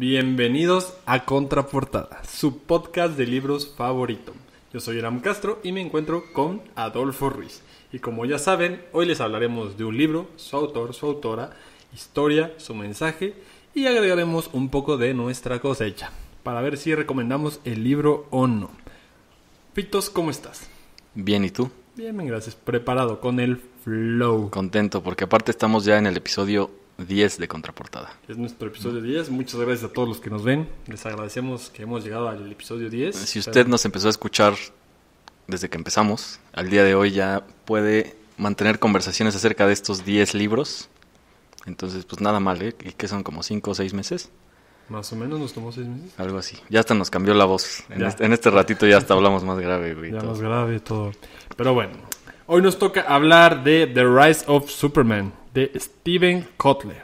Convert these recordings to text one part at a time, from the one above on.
Bienvenidos a Contraportada, su podcast de libros favorito. Yo soy Ram Castro y me encuentro con Adolfo Ruiz. Y como ya saben, hoy les hablaremos de un libro, su autor, su autora, historia, su mensaje y agregaremos un poco de nuestra cosecha para ver si recomendamos el libro o no. Pitos, ¿cómo estás? Bien, ¿y tú? Bien, gracias. Preparado con el flow. Contento porque aparte estamos ya en el episodio 10 de contraportada. Es nuestro episodio 10. Muchas gracias a todos los que nos ven. Les agradecemos que hemos llegado al episodio 10. Si usted nos empezó a escuchar desde que empezamos, al día de hoy ya puede mantener conversaciones acerca de estos 10 libros. Entonces, pues nada mal, ¿eh? ¿Y que son como 5 o 6 meses? Más o menos nos tomó 6 meses. Algo así. Ya hasta nos cambió la voz. En este, este, ratito ya hasta hablamos más grave, güey. Ya más grave todo. Pero bueno, hoy nos toca hablar de The Rise of Superman de Steven Kotler.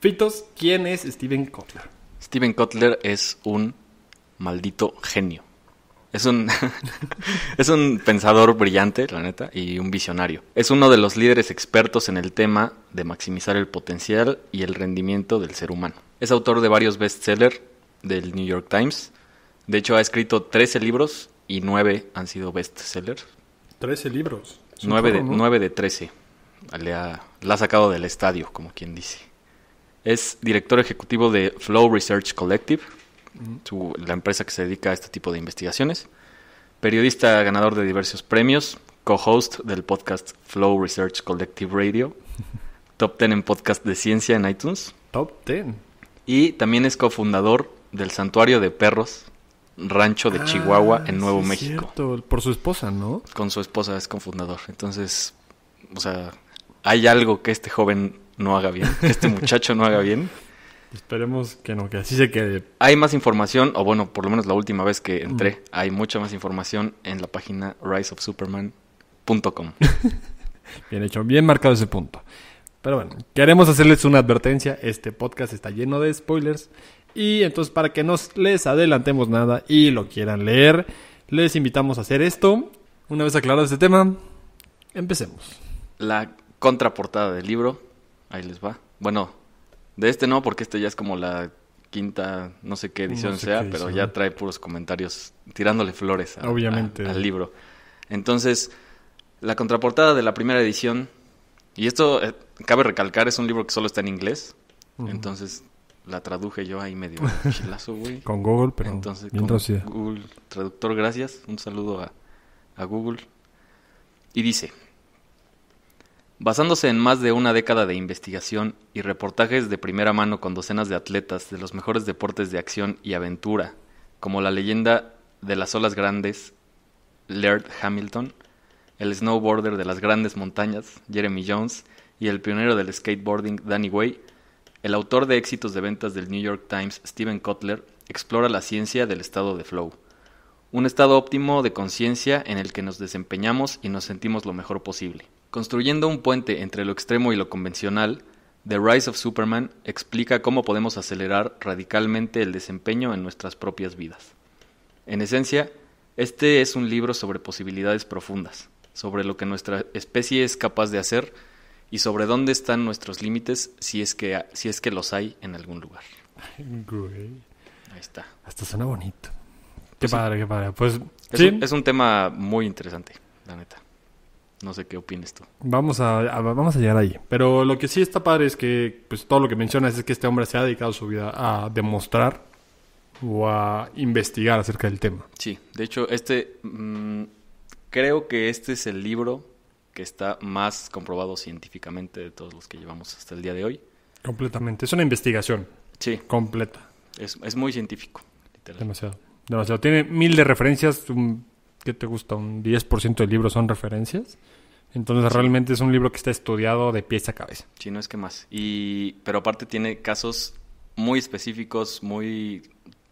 Fitos, ¿quién es Steven Kotler? Steven Kotler es un maldito genio. Es un, es un pensador brillante, la neta, y un visionario. Es uno de los líderes expertos en el tema de maximizar el potencial y el rendimiento del ser humano. Es autor de varios bestsellers del New York Times. De hecho, ha escrito 13 libros y 9 han sido bestsellers. 13 libros. 9 de, 9 de 13 le la ha sacado del estadio, como quien dice. Es director ejecutivo de Flow Research Collective, la empresa que se dedica a este tipo de investigaciones. Periodista ganador de diversos premios, co-host del podcast Flow Research Collective Radio, top 10 en podcast de ciencia en iTunes. Top 10. Y también es cofundador del Santuario de Perros, Rancho de ah, Chihuahua en Nuevo México. Por su esposa, ¿no? Con su esposa es cofundador. Entonces, o sea, hay algo que este joven no haga bien, este muchacho no haga bien. Esperemos que no, que así se quede. Hay más información, o bueno, por lo menos la última vez que entré, mm. hay mucha más información en la página riseofsuperman.com. bien hecho, bien marcado ese punto. Pero bueno, queremos hacerles una advertencia, este podcast está lleno de spoilers y entonces para que no les adelantemos nada y lo quieran leer, les invitamos a hacer esto. Una vez aclarado este tema, empecemos. La contraportada del libro. Ahí les va. Bueno, de este no, porque este ya es como la quinta, no sé qué edición sea, pero ya trae puros comentarios tirándole flores al libro. Entonces, la contraportada de la primera edición, y esto eh, cabe recalcar, es un libro que solo está en inglés, entonces la traduje yo ahí medio con Google, pero entonces, con Google Traductor, gracias. Un saludo a, a Google. Y dice... Basándose en más de una década de investigación y reportajes de primera mano con docenas de atletas de los mejores deportes de acción y aventura, como la leyenda de las olas grandes, Laird Hamilton, el snowboarder de las grandes montañas, Jeremy Jones, y el pionero del skateboarding, Danny Way, el autor de éxitos de ventas del New York Times, Steven Kotler, explora la ciencia del estado de flow, un estado óptimo de conciencia en el que nos desempeñamos y nos sentimos lo mejor posible. Construyendo un puente entre lo extremo y lo convencional, The Rise of Superman explica cómo podemos acelerar radicalmente el desempeño en nuestras propias vidas. En esencia, este es un libro sobre posibilidades profundas, sobre lo que nuestra especie es capaz de hacer y sobre dónde están nuestros límites si es que, es que los hay en algún lugar. Ahí está. Hasta suena bonito. Pues qué padre, qué padre. Pues, es un tema muy interesante, la neta. No sé qué opines tú. Vamos a, vamos a llegar ahí. Pero lo que sí está padre es que pues, todo lo que mencionas es que este hombre se ha dedicado su vida a demostrar o a investigar acerca del tema. Sí, de hecho, este mm, creo que este es el libro que está más comprobado científicamente de todos los que llevamos hasta el día de hoy. Completamente. Es una investigación. Sí. Completa. Es, muy científico. Demasiado. Demasiado. Tiene mil de referencias, ¿qué te gusta? Un 10% del libro son referencias. Entonces realmente es un libro que está estudiado de pies a cabeza. Sí, no es que más. Y, pero aparte tiene casos muy específicos, muy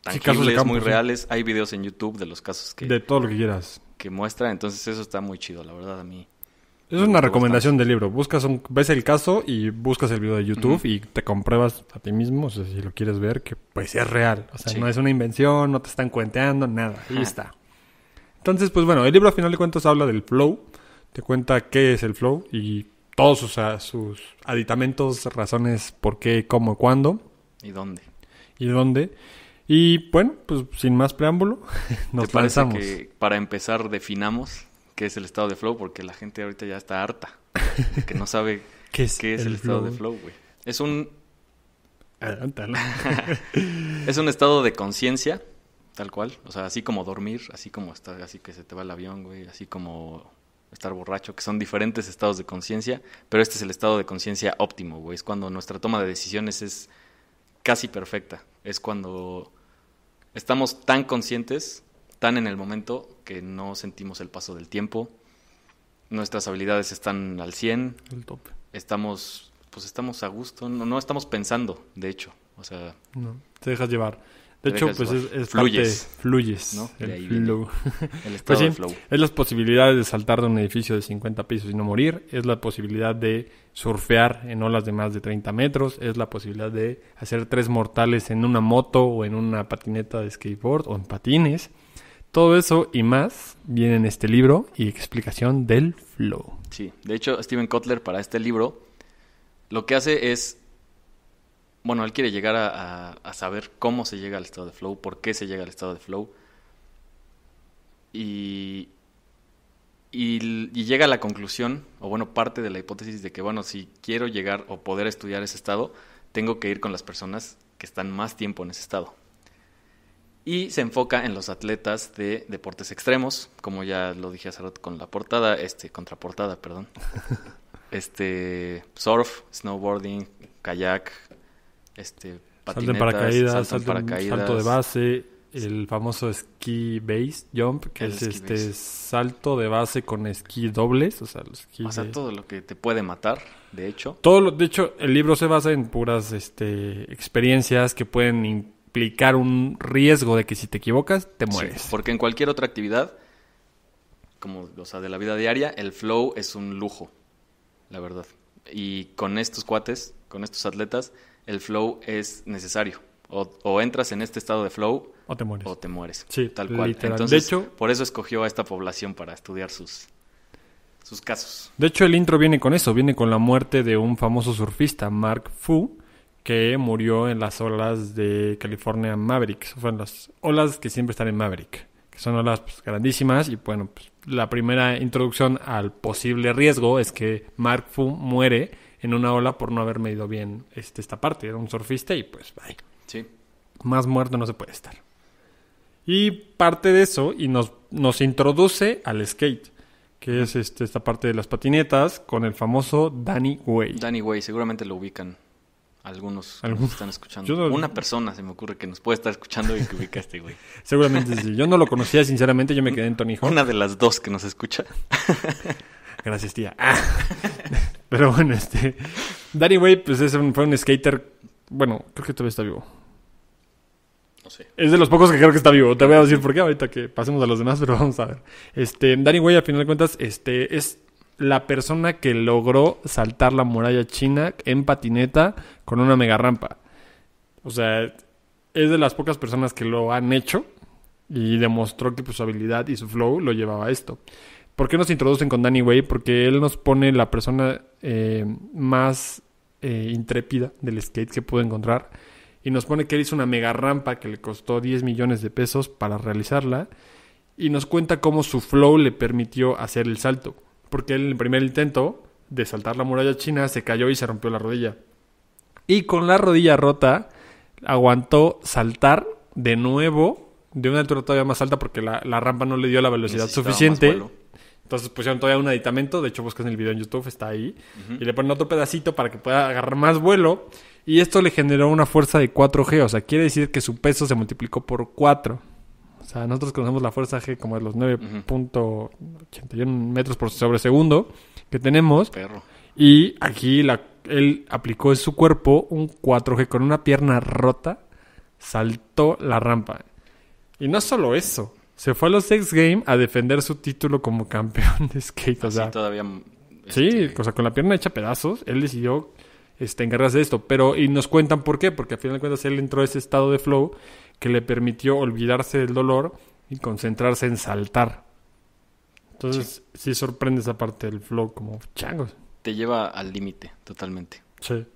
tangibles, muy reales. Hay videos en YouTube de los casos que... De todo lo que quieras. Que muestra, entonces eso está muy chido, la verdad, a mí. Es una recomendación del libro. Buscas ves el caso y buscas el video de YouTube y te compruebas a ti mismo, si lo quieres ver, que pues es real. O sea, no es una invención, no te están cuenteando, nada. Ahí está. Entonces, pues bueno, el libro al final de cuentas habla del flow, te cuenta qué es el flow y todos sus, aditamentos, razones, por qué, cómo, cuándo. Y dónde. Y dónde. Y bueno, pues sin más preámbulo, nos parece que para empezar definamos qué es el estado de flow? Porque la gente ahorita ya está harta, que no sabe qué es, el, estado de flow, güey. Es un... es un estado de conciencia Tal cual, o sea, así como dormir, así como estar, así que se te va el avión, güey, así como estar borracho, que son diferentes estados de conciencia, pero este es el estado de conciencia óptimo, güey, es cuando nuestra toma de decisiones es casi perfecta, es cuando estamos tan conscientes, tan en el momento, que no sentimos el paso del tiempo, nuestras habilidades están al 100, el tope. estamos, pues estamos a gusto, no, no estamos pensando, de hecho, o sea... No, te dejas llevar. De hecho, pues es, fluyes. fluyes. El, pues flow. Es las posibilidades de saltar de un edificio de 50 pisos y no morir. Es la posibilidad de surfear en olas de más de 30 metros. Es la posibilidad de hacer tres mortales en una moto o en una patineta de skateboard o en patines. Todo eso y más viene en este libro y explicación del flow. Sí, de hecho, Steven Kotler para este libro lo que hace es bueno, él quiere llegar a, saber cómo se llega al estado de flow, por qué se llega al estado de flow. Y, llega a la conclusión, o bueno, parte de la hipótesis de que, bueno, si quiero llegar o poder estudiar ese estado, tengo que ir con las personas que están más tiempo en ese estado. Y se enfoca en los atletas de deportes extremos, como ya lo dije hace rato con la portada, este, contraportada, perdón. Este, surf, snowboarding, kayak, este, salto en paracaídas, salto, de base, el famoso ski base jump, que es este salto de base con esquí dobles, o sea, de... todo lo que te puede matar, de hecho. Todo lo, de hecho, el libro se basa en puras este, experiencias que pueden implicar un riesgo de que si te equivocas, te mueres. porque en cualquier otra actividad, como, de la vida diaria, el flow es un lujo, la verdad. Y con estos cuates, con estos atletas, el flow es necesario. O, entras en este estado de flow o te mueres. O te mueres. Sí, tal cual. de hecho, por eso escogió a esta población para estudiar sus, sus casos. De hecho, el intro viene con eso, viene con la muerte de un famoso surfista, Mark Fu, que murió en las olas de California Maverick. Fueron las olas que siempre están en Maverick, que son olas pues, grandísimas. Y bueno, pues, la primera introducción al posible riesgo es que Mark Fu muere en una ola por no haber medido bien este, esta parte. Era un surfista y pues, bye. Sí. Más muerto no se puede estar. Y parte de eso y nos, nos introduce al skate, que es este, esta parte de las patinetas con el famoso Danny Way. Danny Way, seguramente lo ubican. Algunos, Que nos están escuchando. Una persona se me ocurre que nos puede estar escuchando y que ubica a este güey. Seguramente sí. Yo no lo conocía, sinceramente, yo me quedé en Tony Una de las dos que nos escucha. Gracias, tía. Ah. Pero bueno, este. Danny Way, pues es un, fue un skater. Bueno, creo que todavía está vivo. No sé. Es de los pocos que creo que está vivo. Te voy a decir por qué ahorita que pasemos a los demás, pero vamos a ver. Este, Danny Way, a final de cuentas, este, es la persona que logró saltar la muralla china en patineta con una mega rampa. O sea, es de las pocas personas que lo han hecho y demostró que pues, su habilidad y su flow lo llevaba a esto. ¿Por qué nos introducen con Danny Way? Porque él nos pone la persona eh, más eh, intrépida del skate que pudo encontrar. Y nos pone que él hizo una mega rampa que le costó 10 millones de pesos para realizarla. Y nos cuenta cómo su flow le permitió hacer el salto. Porque él en el primer intento de saltar la muralla china se cayó y se rompió la rodilla. Y con la rodilla rota aguantó saltar de nuevo de una altura todavía más alta porque la, rampa no le dio la velocidad suficiente entonces pusieron todavía un aditamento, de hecho en el video en YouTube, está ahí, y le ponen otro pedacito para que pueda agarrar más vuelo, y esto le generó una fuerza de 4G, o sea, quiere decir que su peso se multiplicó por 4. O sea, nosotros conocemos la fuerza G como de los 9.81 metros por sobre segundo que tenemos. Y aquí la, él aplicó en su cuerpo un 4G con una pierna rota, saltó la rampa. Y no solo eso, se fue a los X Games a defender su título como campeón de skate. O todavía. Sí, este, o sea, con la pierna hecha pedazos, él decidió este, encargarse de esto. Pero, y nos cuentan por qué, porque al final de cuentas él entró a ese estado de flow que le permitió olvidarse del dolor y concentrarse en saltar. Entonces, sí, sorprende esa parte del flow, como changos. Te lleva al límite, totalmente. Sí.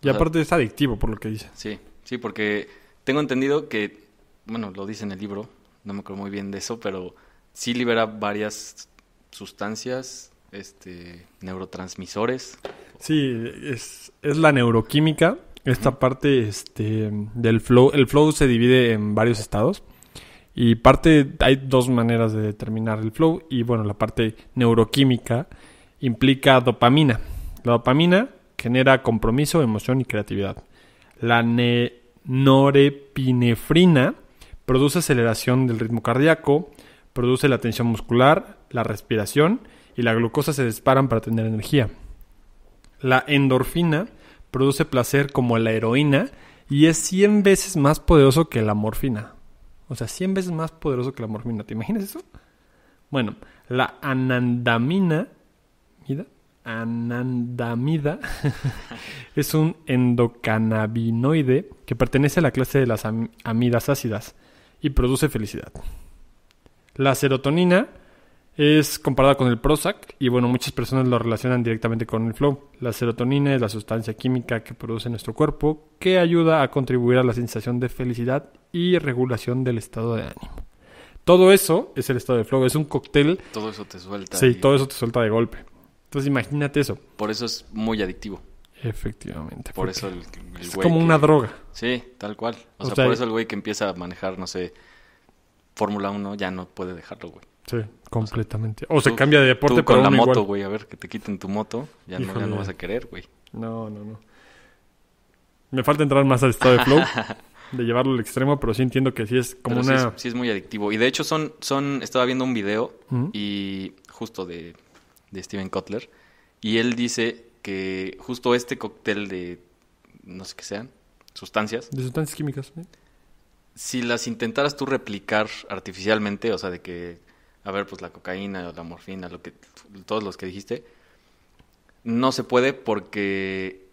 Y aparte es adictivo, por lo que dice. Sí, sí, porque tengo entendido que, bueno, lo dice en el libro, no me acuerdo muy bien de eso, pero sí libera varias sustancias, este, neurotransmisores. Sí, es, la neuroquímica. Esta parte este, del flow, el flow se divide en varios estados. Y parte, hay dos maneras de determinar el flow. Y bueno, la parte neuroquímica implica dopamina. La dopamina genera compromiso, emoción y creatividad. La norepinefrina Produce aceleración del ritmo cardíaco, produce la tensión muscular, la respiración y la glucosa se disparan para tener energía. La endorfina produce placer como la heroína y es 100 veces más poderoso que la morfina. O sea, 100 veces más poderoso que la morfina. ¿Te imaginas eso? Bueno, la anandamina, anandamida, es un endocannabinoide que pertenece a la clase de las amidas ácidas y produce felicidad. La serotonina es comparada con el Prozac y bueno, muchas personas lo relacionan directamente con el flow. La serotonina es la sustancia química que produce nuestro cuerpo que ayuda a contribuir a la sensación de felicidad y regulación del estado de ánimo. Todo eso es el estado de flow, es un cóctel. Todo eso te suelta. Sí, todo eso te suelta de golpe. Entonces imagínate eso. Por eso es muy adictivo. Efectivamente. Por eso Es como una droga. Sí, tal cual. O, sea, por eso el güey que empieza a manejar, no sé, Fórmula 1 ya no puede dejarlo, güey. Sí, completamente. O, se cambia de deporte tú con la moto, güey. A ver, que te quiten tu moto. Ya no, ya vas a querer, güey. No, no, no. Me falta entrar más al estado de flow. de llevarlo al extremo, pero sí entiendo que sí es como una... Sí es, muy adictivo. Y de hecho son... son Estaba viendo un video y justo de, de Steven Kotler. Y él dice que justo este cóctel de, no sé qué sean, sustancias. De sustancias químicas. ¿eh? Si las intentaras tú replicar artificialmente, o sea, de que, a ver, pues la cocaína, o la morfina, lo que, todos los que dijiste, no se puede porque,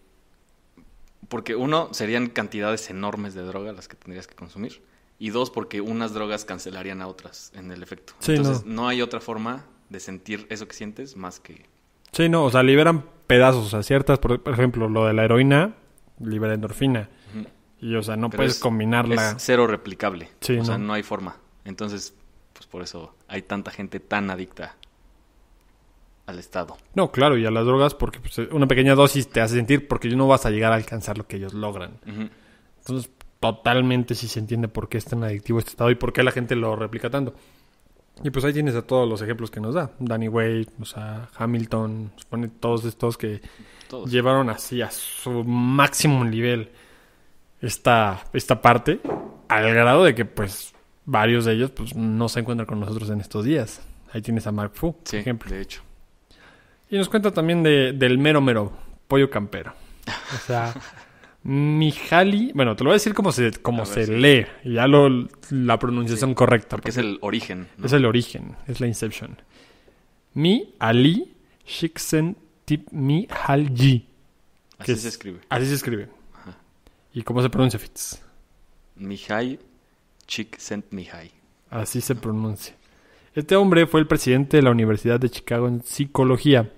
porque uno, serían cantidades enormes de droga las que tendrías que consumir. Y dos, porque unas drogas cancelarían a otras en el efecto. Entonces, no hay otra forma de sentir eso que sientes más que... Sí, no, o sea, liberan pedazos, o sea, ciertas, por, ejemplo, lo de la heroína libera endorfina. Y, o sea, no puedes combinarla. Es cero replicable. o sea, no hay forma. Entonces, pues por eso hay tanta gente tan adicta al Estado. No, claro, y a las drogas, porque pues, una pequeña dosis te hace sentir, porque no vas a llegar a alcanzar lo que ellos logran. Entonces, totalmente sí se entiende por qué es tan adictivo este Estado y por qué la gente lo replica tanto. Y pues ahí tienes a todos los ejemplos que nos da. Danny Wade, o sea, Hamilton, supone todos estos que llevaron así a su máximo nivel esta, esta parte, al grado de que pues varios de ellos pues no se encuentran con nosotros en estos días. Ahí tienes a Mark Fu, ejemplo. De hecho. Y nos cuenta también de, del mero mero, pollo campero. O sea, Mihaly, bueno, te lo voy a decir como se, como se lee, ya lo, la pronunciación correcta. Porque, es el origen. Es el origen, es la Inception. Mi Ali Shiksen Tip Mihalji. Así se escribe. Así se escribe. ¿Y cómo se pronuncia, Fitz? Mihai Shiksen Mihai. Así se pronuncia. Este hombre fue el presidente de la Universidad de Chicago en psicología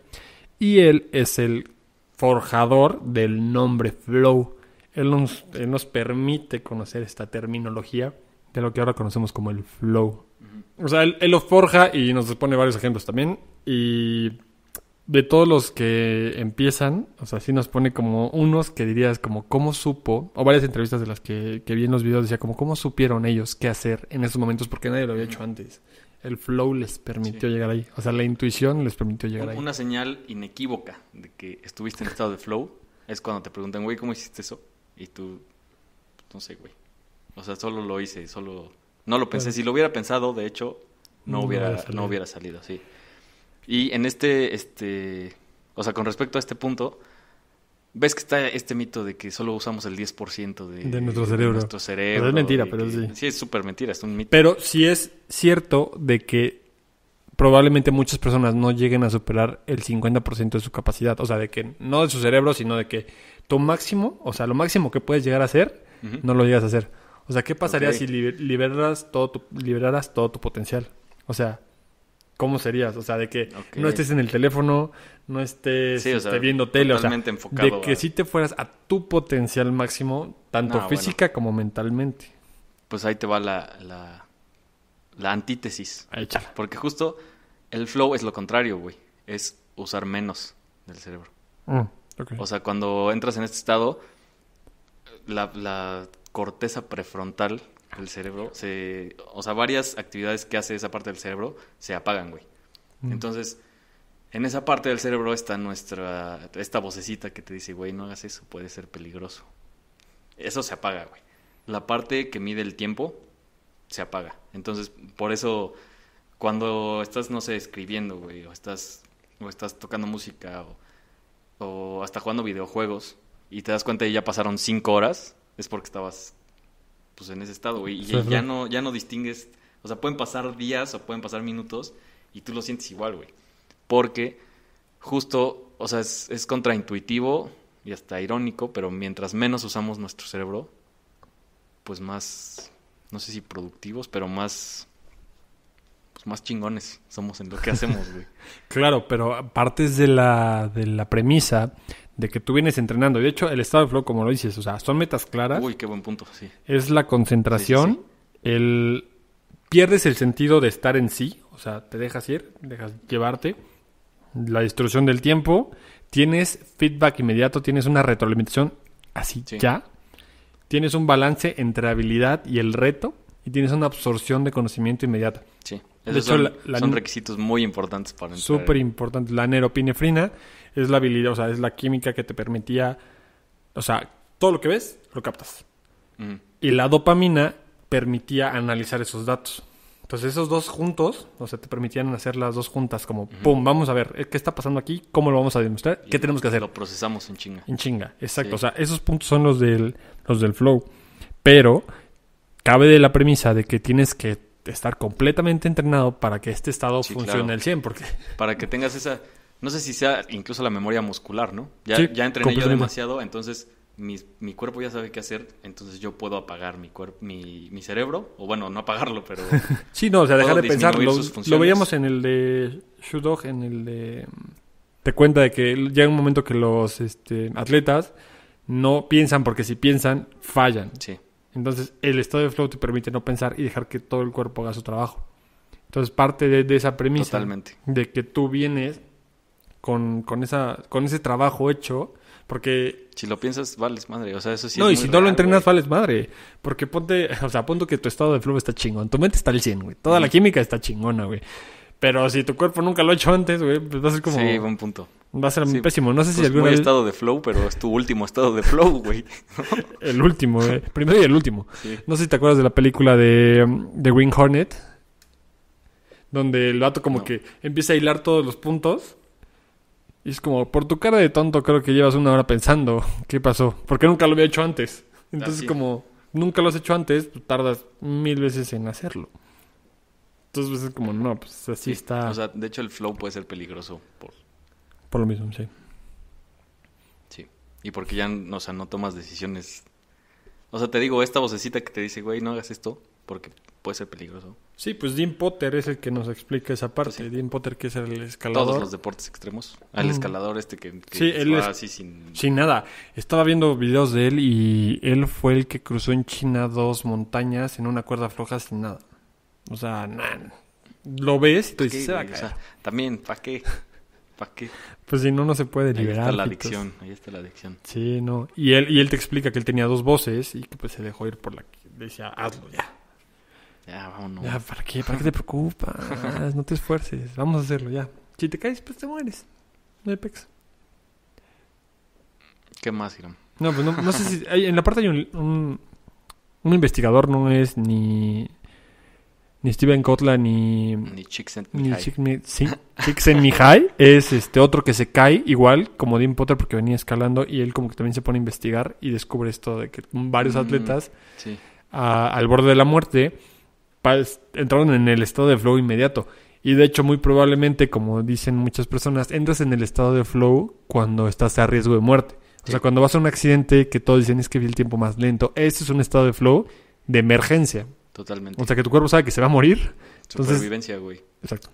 y él es el forjador del nombre Flow él nos, permite conocer esta terminología de lo que ahora conocemos como el flow. O sea, él, lo forja y nos pone varios ejemplos también. Y de todos los que empiezan, o sea, sí nos pone como unos que dirías como cómo supo, o varias entrevistas de las que, que vi en los videos decía como cómo supieron ellos qué hacer en esos momentos porque nadie lo había hecho antes. El flow les permitió llegar ahí, o sea, la intuición les permitió llegar ahí. Una señal inequívoca de que estuviste en estado de flow es cuando te preguntan, güey, ¿cómo hiciste eso? Y tú, no sé, güey. O sea, solo lo hice, solo... No lo pensé. Si lo hubiera pensado, de hecho, no, hubiera, no hubiera salido, sí. Y en este, este, o sea, con respecto a este punto, ves que está este mito de que solo usamos el 10% de, nuestro cerebro. es mentira, pero sí. Sí, es súper mentira, es un mito. Pero sí es cierto de que probablemente muchas personas no lleguen a superar el 50% de su capacidad. O sea, de que no de su cerebro, sino de que tu máximo, o sea, lo máximo que puedes llegar a hacer, no lo llegas a hacer. O sea, ¿qué pasaría si liberaras todo, tu, liberaras todo tu potencial? O sea, ¿cómo serías? O sea, de que no estés en el teléfono, no estés, este, viendo tele, o sea, de que si te fueras a tu potencial máximo, tanto ah, física como mentalmente. Pues ahí te va la, la, antítesis. Porque justo el flow es lo contrario, güey. Es usar menos del cerebro. Mm. O sea, cuando entras en este estado, la, corteza prefrontal del cerebro, se, o sea, varias actividades que hace esa parte del cerebro se apagan, güey. Mm. Entonces, en esa parte del cerebro está nuestra, esta vocecita que te dice, güey, no hagas eso, puede ser peligroso. Eso se apaga, güey. La parte que mide el tiempo se apaga. Entonces, por eso, cuando estás, no sé, escribiendo, güey, o estás, o estás tocando música, o o hasta jugando videojuegos y te das cuenta y ya pasaron cinco horas, es porque estabas pues en ese estado güey. y ya no ya no distingues, o sea, pueden pasar días o pueden pasar minutos y tú lo sientes igual, güey. Porque justo, o sea, es, es contraintuitivo y hasta irónico, pero mientras menos usamos nuestro cerebro, pues más, no sé si productivos, pero más pues, más chingones somos en lo que hacemos, güey. claro, pero partes de la, de la premisa de que tú vienes entrenando. De hecho, el estado de flow, como lo dices, o sea, son metas claras. Uy, qué buen punto, sí. Es la concentración, el... Pierdes el sentido de estar en sí, o sea, te dejas ir, dejas llevarte, la destrucción del tiempo, tienes feedback inmediato, tienes una retroalimentación así ya, tienes un balance entre habilidad y el reto y tienes una absorción de conocimiento inmediata son, requisitos muy importantes para Súper importante. La neuropinefrina es la habilidad, o sea, es la química que te permitía. O sea, todo lo que ves, lo captas. Mm. Y la dopamina permitía analizar esos datos. Entonces, esos dos juntos, o sea, te permitían hacer las dos juntas, como, pum, vamos a ver, eh, ¿qué está pasando aquí? ¿Cómo lo vamos a demostrar? ¿Qué tenemos que hacer? Lo procesamos en chinga. En chinga, exacto. O sea, esos puntos son los del, los del flow. Pero cabe de la premisa de que tienes que estar completamente entrenado para que este estado funcione al 100, porque... Para que tengas esa, no sé si sea incluso la memoria muscular, ¿no? Ya, ya entrené yo demasiado, entonces mi, mi, cuerpo ya sabe qué hacer, entonces yo puedo apagar mi, mi, mi cerebro, o bueno, no apagarlo, pero... sí, no, o sea, dejar de pensar, lo, veíamos en el de Shudog, en el de... Te cuenta de que llega un momento que los este, atletas no piensan, porque si piensan, fallan. Sí. Entonces, el estado de flow te permite no pensar y dejar que todo el cuerpo haga su trabajo. Entonces, parte de, esa premisa de que tú vienes con, con, esa, con ese trabajo hecho, porque... Si lo piensas, vales madre. O sea, eso sí No, y si no lo entrenas, vales madre. Porque ponte, o sea, ponte que tu estado de flow está chingón. Tu mente está al 100, güey. Toda la química está chingona, güey. Pero si tu cuerpo nunca lo ha hecho antes, güey, pues va a ser como. Sí, buen punto. Va a ser pésimo. No sé si pues No estado de flow, pero es tu último estado de flow, güey. el último, güey. Eh. Primero y el último. No sé si te acuerdas de la película de, The mm, Wing Hornet. Donde el vato como que empieza a hilar todos los puntos. Y es como, por tu cara de tonto, creo que llevas una hora pensando qué pasó. Porque nunca lo había hecho antes. Entonces, como nunca lo has hecho antes, tú pues tardas mil veces en hacerlo. Entonces, como, no, pues así está. O sea, de hecho, el flow puede ser peligroso por... Por lo mismo, sí. Sí. Y porque ya, o sea, no tomas decisiones. O sea, te digo, esta vocecita que te dice, güey, no hagas esto, porque puede ser peligroso. Sí, pues Dean Potter es el que nos explica esa parte. Dean Potter, que es el escalador. Todos los deportes extremos. Ah, el mm. escalador este que, que sí, él es... así sin... sin nada. Estaba viendo videos de él y él fue el que cruzó en China dos montañas en una cuerda floja sin nada. O sea, Lo ves y tú dices, se va a O sea, también, ¿para qué? ¿Para qué? Pues si no, no se puede liberar. Ahí está la adicción, ahí está la adicción. Sí, no. Y él, y él te explica que él tenía dos voces y que pues se dejó ir por la... Decía, hazlo ya. Ya, vámonos. Ya, ¿para qué? ¿Para qué te preocupas? no te esfuerces. Vamos a hacerlo ya. Si te caes, pues te mueres. No hay pex. ¿Qué más, Irán? No, pues no, no sé si... en la parte hay un... Un investigador no es ni ni Steven Kotler ni ni Mihai sí, es este otro que se cae igual como Dean Potter porque venía escalando y él como que también se pone a investigar y descubre esto de que varios mm, atletas al borde de la muerte entraron en el estado de flow inmediato y de hecho muy probablemente como dicen muchas personas entras en el estado de flow cuando estás a riesgo de muerte o sea cuando vas a un accidente que todos dicen es que vi el tiempo más lento ese es un estado de flow de emergencia Totalmente. O sea, que tu cuerpo sabe que se va a morir. Entonces, Supervivencia, güey. Exacto.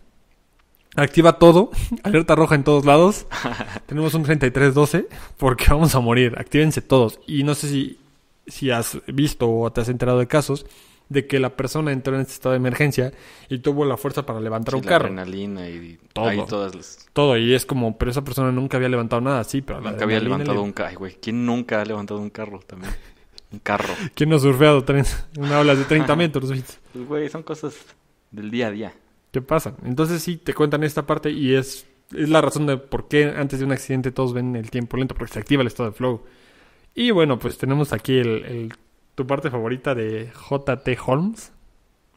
Activa todo, alerta roja en todos lados. Tenemos un 3312 porque vamos a morir. Actívense todos. Y no sé si, si has visto o te has enterado de casos de que la persona entró en este estado de emergencia y tuvo la fuerza para levantar sí, un la carro. Adrenalina y todo. Ahí todas las... Todo, y es como, pero esa persona nunca había levantado nada, sí, pero... Nunca había levantado un carro, güey. ¿Quién nunca ha levantado un carro también? carro. ¿Quién no ha surfeado una ola de 30 metros? Pues, güey, son cosas del día a día. ¿Qué pasa? Entonces sí, te cuentan esta parte y es, la razón de por qué antes de un accidente todos ven el tiempo lento, porque se activa el estado de flow. Y bueno, pues tenemos aquí el, tu parte favorita de J.T. Holmes.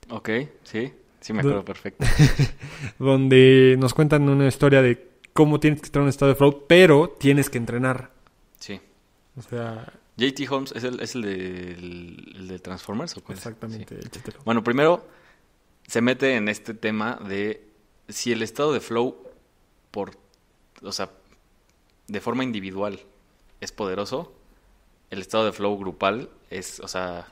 Ok, sí, sí me acuerdo perfecto. donde nos cuentan una historia de cómo tienes que estar en un estado de flow, pero tienes que entrenar. Sí. O sea, JT Holmes es el, de, el, Transformers, ¿o cuál? Exactamente, Bueno, primero se mete en este tema de si el estado de flow por, o sea, de forma individual es poderoso, el estado de flow grupal es, o sea,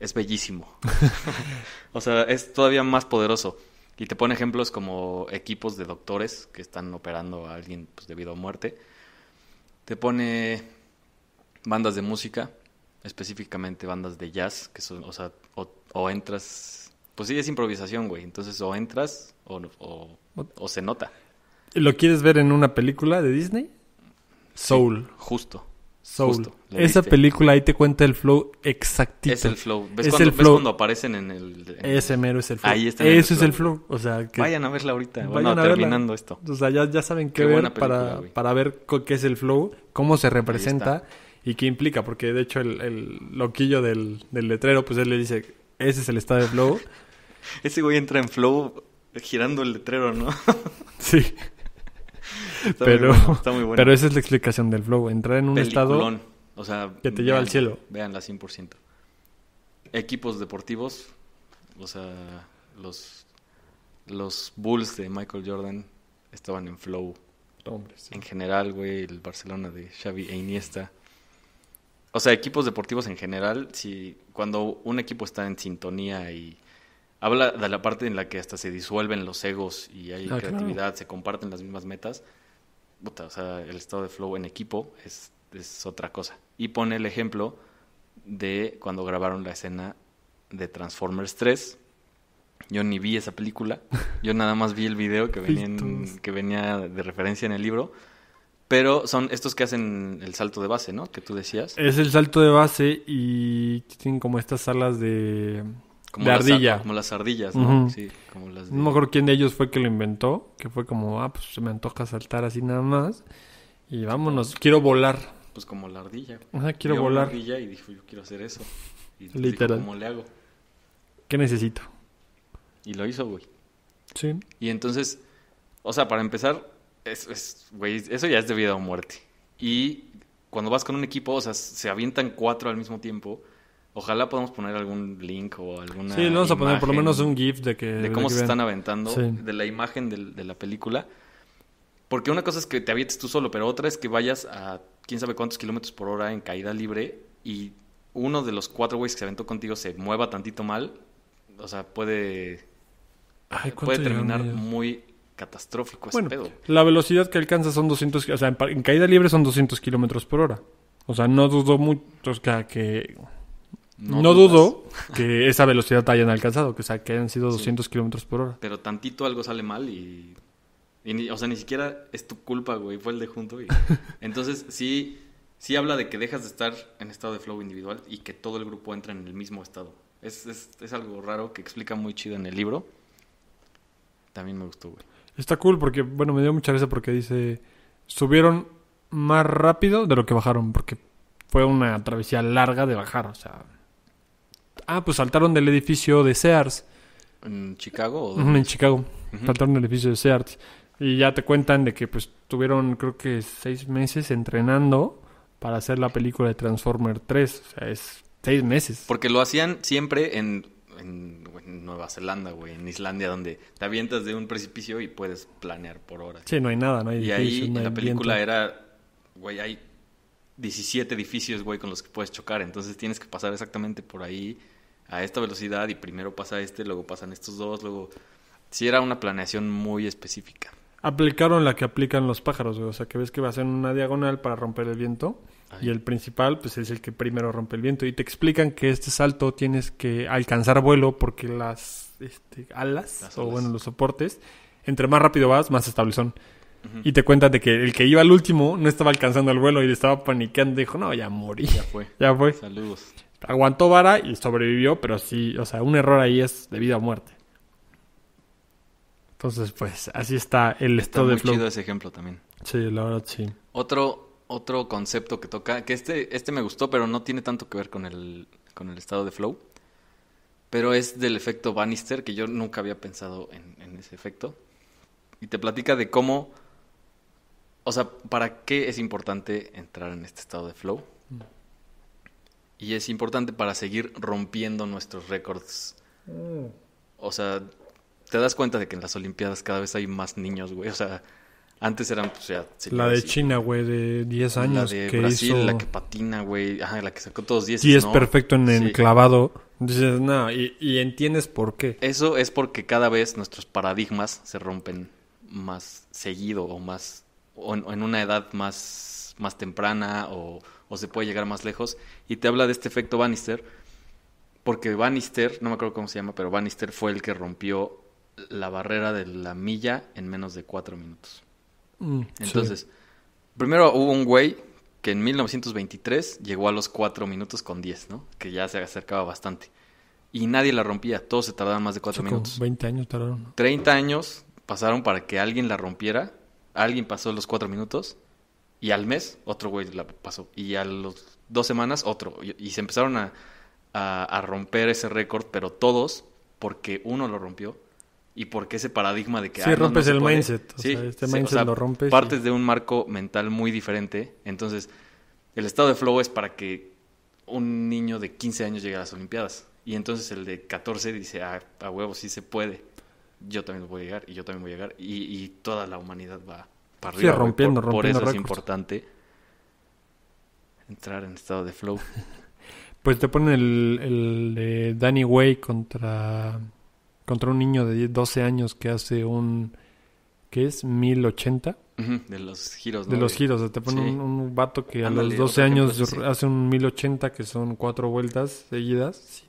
es bellísimo. o sea, es todavía más poderoso. Y te pone ejemplos como equipos de doctores que están operando a alguien pues, debido a muerte. Te pone bandas de música, específicamente bandas de jazz, que son, o sea, o, entras, pues sí, es improvisación, güey, entonces o entras o, o, se nota. ¿Lo quieres ver en una película de Disney? Soul. justo. Soul. Esa película ahí te cuenta el flow exactito. Es el flow. ¿Ves, cuando, flow. cuando aparecen en el. Ese mero es el flow. Ahí está. Eso es el flow. O sea, vayan a verla ahorita. Vayan a terminando esto. O sea, ya, saben qué, ver para, para ver qué es el flow, cómo se representa y qué implica, porque de hecho el, loquillo del, letrero, pues él le dice, ese es el estado de flow. Ese güey entra en flow girando el letrero, ¿no? sí. pero, está muy bueno. pero esa es la explicación del flow, entrar en un estado que te lleva al cielo. Vean Veanla 100%. Equipos deportivos, o sea, los, los Bulls de Michael Jordan estaban en flow. En general, güey, el Barcelona de Xavi e Iniesta o sea, equipos deportivos en general, si cuando un equipo está en sintonía y habla de la parte en la que hasta se disuelven los egos y hay ah, creatividad, se comparten las mismas metas, o sea, el estado de flow en equipo es, otra cosa. Y pone el ejemplo de cuando grabaron la escena de Transformers 3. Yo ni vi esa película, yo nada más vi el video que venía de referencia en el libro pero son estos que hacen el salto de base, ¿no? Que tú decías. Es el salto de base y tienen como estas alas de, de ardilla. como las ardillas, ¿no? Sí, como las de... No me acuerdo quién de ellos fue que lo inventó, que fue como, ah, pues se me antoja saltar así nada más. Y vámonos, quiero volar. Pues como la ardilla. Ajá, quiero volar. ardilla y dijo, yo quiero hacer eso. Y Literal. Dijo, ¿Cómo le hago? ¿Qué necesito? Y lo hizo, güey. Sí. Y entonces, o sea, para empezar, es, eso ya es de vida o muerte. Y cuando vas con un equipo, o sea, se avientan cuatro al mismo tiempo. Ojalá podamos poner algún link o alguna. Sí, vamos a poner por lo menos un GIF de que. De cómo se están aventando, de la imagen de, la película. Porque una cosa es que te avientes tú solo, pero otra es que vayas a quién sabe cuántos kilómetros por hora en caída libre y uno de los cuatro güeyes que se aventó contigo se mueva tantito mal. O sea, puede. puede terminar muy catastrófico ese bueno, La velocidad que alcanza son 200, o sea, en, caída libre son 200 kilómetros por hora. O sea, no dudo mucho, que... No, dudo que esa velocidad hayan alcanzado, que, o sea, que hayan sido 200 kilómetros por hora. Pero tantito algo sale mal y... o sea, ni siquiera es tu culpa, güey, fue el de junto. Y, entonces, sí, sí habla de que dejas de estar en estado de flow individual y que todo el grupo entra en el mismo estado. es, es algo raro que explica muy chido en el libro. También me gustó, güey. Está cool porque, bueno, me dio mucha risa porque dice, subieron más rápido de lo que bajaron, porque fue una travesía larga de bajar, o sea... Ah, pues saltaron del edificio de Sears. ¿En Chicago? en Chicago. Saltaron del edificio de Sears. Y ya te cuentan de que pues tuvieron creo que seis meses entrenando para hacer la película de Transformer 3. O sea, es seis meses. Porque lo hacían siempre en Nueva Zelanda, güey, en Islandia, donde te avientas de un precipicio y puedes planear por horas. Sí, no hay nada, no hay Y ahí no la película era, güey, hay 17 edificios, güey, con los que puedes chocar, entonces tienes que pasar exactamente por ahí a esta velocidad y primero pasa este, luego pasan estos dos, luego... Sí era una planeación muy específica. Aplicaron la que aplican los pájaros, güey, o sea, que ves que va a ser una diagonal para romper el viento y el principal, pues es el que primero rompe el viento. Y te explican que este salto tienes que alcanzar vuelo porque las este, alas, o bueno, los soportes, entre más rápido vas, más estable son. Y te cuentan de que el que iba al último no estaba alcanzando el vuelo y le estaba paniqueando. Dijo, no, ya morí. Ya fue. ya fue. Saludos. Aguantó vara y sobrevivió, pero sí, o sea, un error ahí es de vida o muerte. Entonces, pues, así está el estado de flow. chido ese ejemplo también. Sí, la verdad, sí. Otro otro concepto que toca, que este, este me gustó, pero no tiene tanto que ver con el, con el estado de flow, pero es del efecto Bannister, que yo nunca había pensado en, ese efecto. Y te platica de cómo, o sea, para qué es importante entrar en este estado de flow. Mm. Y es importante para seguir rompiendo nuestros récords. Mm. O sea, te das cuenta de que en las Olimpiadas cada vez hay más niños, güey. O sea, antes eran, o pues, sea, La de China, güey, de 10 años. La que Brasil, la que patina, güey. Ajá, la que sacó todos 10. Y es perfecto en el clavado. Dices, no, y, entiendes por qué. Eso es porque cada vez nuestros paradigmas se rompen más seguido o más. o en, una edad más, más temprana o, o, se puede llegar más lejos. Y te habla de este efecto Bannister. Porque Bannister, no me acuerdo cómo se llama, pero Bannister fue el que rompió la barrera de la milla en menos de 4 minutos. Mm, Entonces, primero hubo un güey que en 1923 llegó a los 4 minutos con 10, ¿no? Que ya se acercaba bastante. Y nadie la rompía, todos se tardaban más de 4 minutos. 20 años tardaron. 30 años pasaron para que alguien la rompiera, alguien pasó los 4 minutos y al mes otro güey la pasó. Y a las 2 semanas otro. Y, se empezaron a romper ese récord, pero todos porque uno lo rompió y porque ese paradigma de que... Sí, rompes el mindset. O sí, este mindset lo rompes. Partes de un marco mental muy diferente. Entonces, el estado de flow es para que un niño de 15 años llegue a las Olimpiadas. Y entonces el de 14 dice, ah, a huevo, sí se puede. Yo también voy a llegar y yo también voy a llegar. Y, toda la humanidad va para arriba. Sí, rompiendo, rompiendo por eso es importante entrar en estado de flow. pues te ponen el, el de Danny Way contra contra un niño de 12 años que hace un... ¿Qué es? 1080. de los giros, De los giros. te pone un, vato que a los 12 años hace un 1080 que son cuatro vueltas seguidas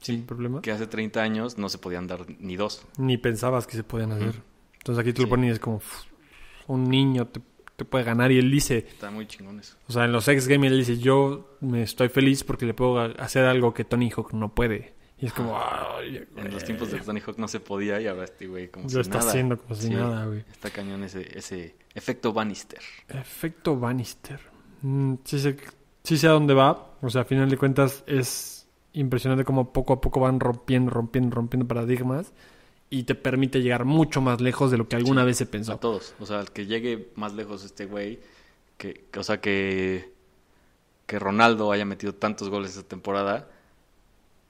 sin, problema. Que hace 30 años no se podían dar ni dos. Ni pensabas que se podían hacer. Entonces aquí te lo pones y es como... Un niño te puede ganar. Y él dice... Está muy chingón eso. O sea, en los X Games él dice, yo me estoy feliz porque le puedo hacer algo que Tony Hawk no puede. Y es como, ah, En los tiempos de Tony Hawk no se podía y ahora este güey como Lo está haciendo como si nada, güey. Está cañón ese, efecto Bannister. Efecto Bannister. Mm, sí, sé, a dónde va. O sea, a final de cuentas es impresionante como poco a poco van rompiendo, rompiendo, rompiendo paradigmas y te permite llegar mucho más lejos de lo que alguna vez se pensó. A todos. O sea, el que llegue más lejos este güey, que, o sea, que, que Ronaldo haya metido tantos goles esta temporada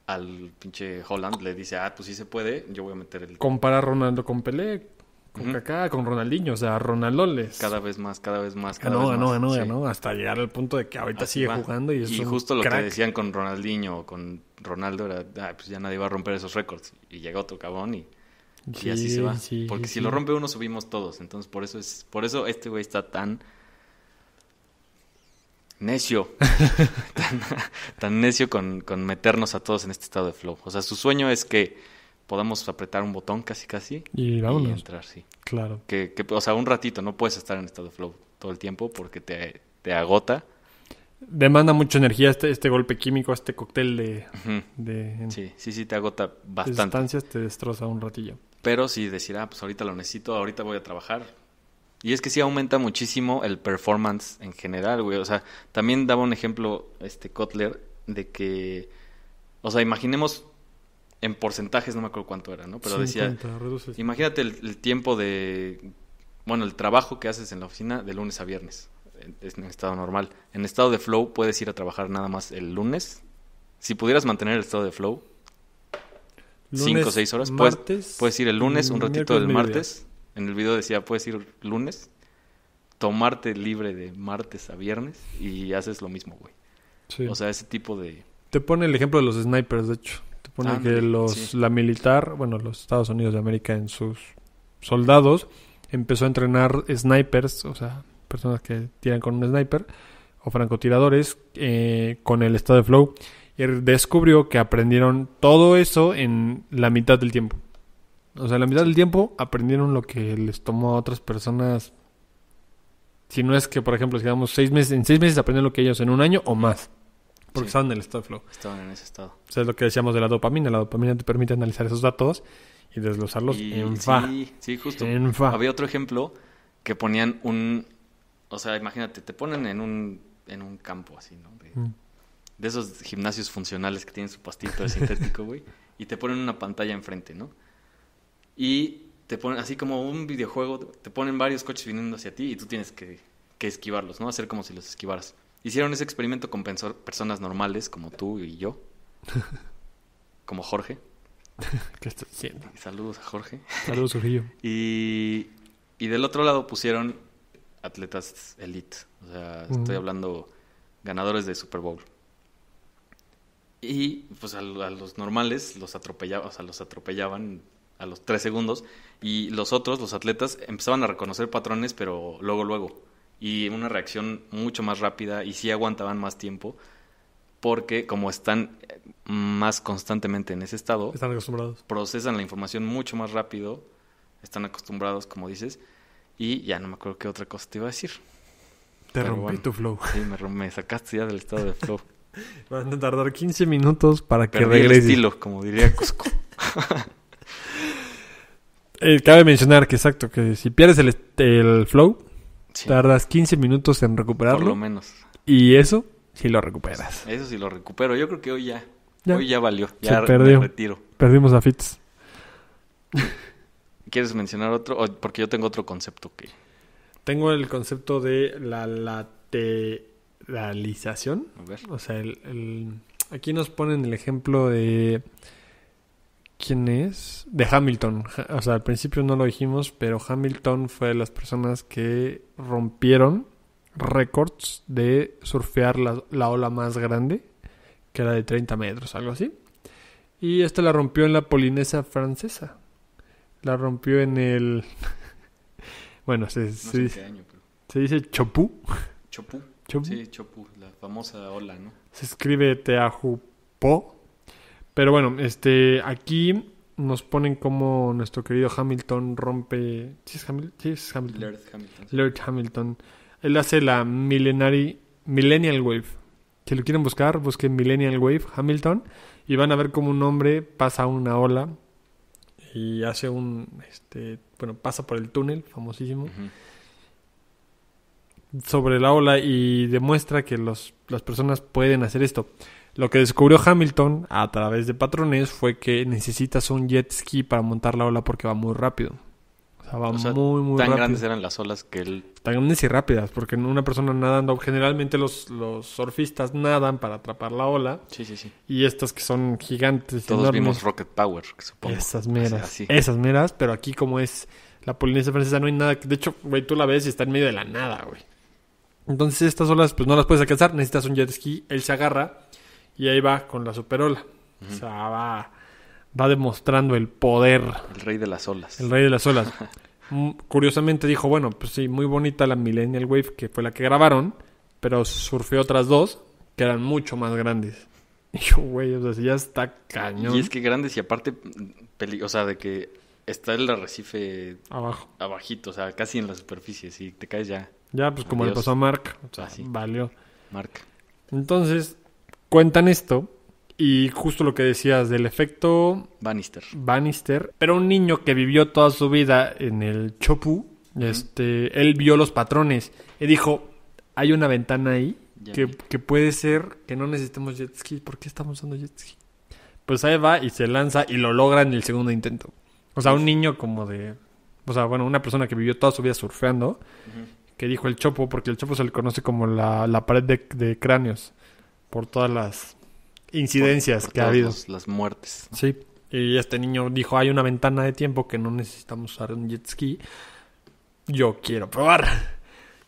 al pinche Holland le dice, ah, pues sí se puede, yo voy a meter el... comparar a Ronaldo con Pelé, con Kaká, con Ronaldinho, o sea, Ronaldoles. Cada vez más, cada vez más, cada no, vez no, No, hasta llegar al punto de que ahorita sigue jugando y es Y justo lo que decían con Ronaldinho o con Ronaldo era, ah, pues ya nadie va a romper esos récords. Y llega otro cabrón y... así se va. Porque si lo rompe uno, subimos todos. Entonces, por eso es, por eso este güey está tan necio, tan, necio con, meternos a todos en este estado de flow. O sea, su sueño es que podamos apretar un botón casi casi y, entrar, sí. Claro. Que, que, o sea, un ratito, no puedes estar en estado de flow todo el tiempo porque te, agota. Demanda mucha energía este, este golpe químico, este cóctel de... de sí, sí, sí, te agota bastante. distancias te destroza un ratillo. Pero si decir, ah, pues ahorita lo necesito, ahorita voy a trabajar, y es que sí aumenta muchísimo el performance en general, güey. O sea, también daba un ejemplo este Kotler de que, o sea, imaginemos en porcentajes, no me acuerdo cuánto era, ¿no? Pero decía, imagínate el, tiempo de, bueno, el trabajo que haces en la oficina de lunes a viernes, en, en estado normal. En estado de flow puedes ir a trabajar nada más el lunes. Si pudieras mantener el estado de flow, cinco o seis horas, martes, puedes, ir el lunes, un ratito del martes. En el video decía, puedes ir lunes, tomarte libre de martes a viernes y haces lo mismo, güey. O sea, ese tipo de... Te pone el ejemplo de los snipers, de hecho. Te pone que los, la militar, bueno, los Estados Unidos de América en sus soldados empezó a entrenar snipers, o sea, personas que tiran con un sniper o francotiradores eh, con el estado de flow. Y descubrió que aprendieron todo eso en la mitad del tiempo. O sea, la mitad del tiempo aprendieron lo que les tomó a otras personas. Si no es que, por ejemplo, damos seis meses, en seis meses aprenden lo que ellos en un año o más. Porque estaban en el estado flow. Estaban en ese estado. O sea, es lo que decíamos de la dopamina. La dopamina te permite analizar esos datos y desglosarlos en fa. Sí, justo. Había otro ejemplo que ponían un... O sea, imagínate, te ponen en un, en un campo así, ¿no? De, mm. de esos gimnasios funcionales que tienen su pastito de sintético, güey. y te ponen una pantalla enfrente, ¿no? y te ponen, así como un videojuego, te ponen varios coches viniendo hacia ti y tú tienes que, que esquivarlos, ¿no? Hacer como si los esquivaras. Hicieron ese experimento con personas normales como tú y yo, como Jorge. Saludos a Jorge. Saludos, Jorge. y, y del otro lado pusieron atletas elite. O sea, estoy mm. hablando ganadores de Super Bowl. Y pues a, los normales los atropellaban, o sea, los atropellaban a los tres segundos, y los otros, los atletas, empezaban a reconocer patrones, pero luego, luego, y una reacción mucho más rápida, y sí aguantaban más tiempo, porque como están eh, más constantemente en ese estado, están acostumbrados. Procesan la información mucho más rápido, están acostumbrados, como dices, y ya no me acuerdo qué otra cosa te iba a decir. Te rompí tu flow. Sí, me, sacaste ya del estado de flow. Van a tardar 15 minutos para que regrese. El como diría Cusco. Eh, cabe mencionar que exacto, que si pierdes el, el flow, tardas 15 minutos en recuperarlo. Por lo menos. Y eso si lo recuperas. Eso sí lo recupero. Yo creo que hoy ya. Hoy ya valió. Ya Se retiro. Perdimos a Fitz. ¿Quieres mencionar otro? porque yo tengo otro concepto que. Tengo el concepto de la lateralización. A ver. O sea, el... aquí nos ponen el ejemplo de quién es, de Hamilton. O sea, al principio no lo dijimos, pero Hamilton fue de las personas que rompieron récords de surfear la, ola más grande, que era de 30 metros, algo así. Y esta la rompió en la Polinesia francesa. La rompió en el... bueno, se, dice, año, se dice Chopú. Sí, Chopú, la famosa ola, ¿no? Se escribe Teajupo. Pero bueno, este, aquí nos ponen como nuestro querido Hamilton rompe. ¿Sí Hamilton? Lord Hamilton. Él hace la Millennial Wave. Si lo quieren buscar, busquen Millennial Wave Hamilton y van a ver como un hombre pasa una ola y hace un. Este, bueno, pasa por el túnel, famosísimo. sobre la ola y demuestra que las personas pueden hacer esto. Lo que descubrió Hamilton a través de patrones fue que necesitas un jet ski para montar la ola porque va muy rápido. O sea, va muy, muy rápido. Tan grandes eran las olas que él. Tan grandes y rápidas, porque una persona nadando. Generalmente los, los surfistas nadan para atrapar la ola. Sí, sí, sí. Y estas que son gigantes. Todos vimos Rocket Power, supongo. Esas meras. Esas meras, pero aquí, como es la Polinesia Francesa, no hay nada. De hecho, güey, tú la ves y está en medio de la nada, güey. Entonces, estas olas, pues no las puedes alcanzar. Necesitas un jet ski. Él se agarra y ahí va con la superola. O sea, va, va demostrando el poder. El rey de las olas. El rey de las olas. Mm, curiosamente dijo, bueno, pues sí, muy bonita la Millennial Wave, que fue la que grabaron, pero surfeó otras dos que eran mucho más grandes. Y yo, güey, o sea, ya está cañón. Y es que grandes y aparte, mm, o sea, de que está el arrecife abajo. Abajito, o sea, casi en la superficie, si te caes ya. Ya, pues como le pasó a Mark, o sea, ah, sí. valió. Mark. Entonces, cuentan esto y justo lo que decías del efecto Bannister. Bannister, pero un niño que vivió toda su vida en el Chopu, este, él vio los patrones y dijo, hay una ventana ahí que, puede ser que no necesitemos jet ski. ¿Por qué estamos usando jet ski? Pues ahí va y se lanza y lo logra en el segundo intento. O sea, un niño como de... O sea, bueno, una persona que vivió toda su vida surfeando, que dijo el chopo, porque el chopo se le conoce como la, pared de, de cráneos por todas las incidencias que ha habido. las muertes. Sí. Y este niño dijo, hay una ventana de tiempo que no necesitamos usar un jet ski. Yo quiero probar.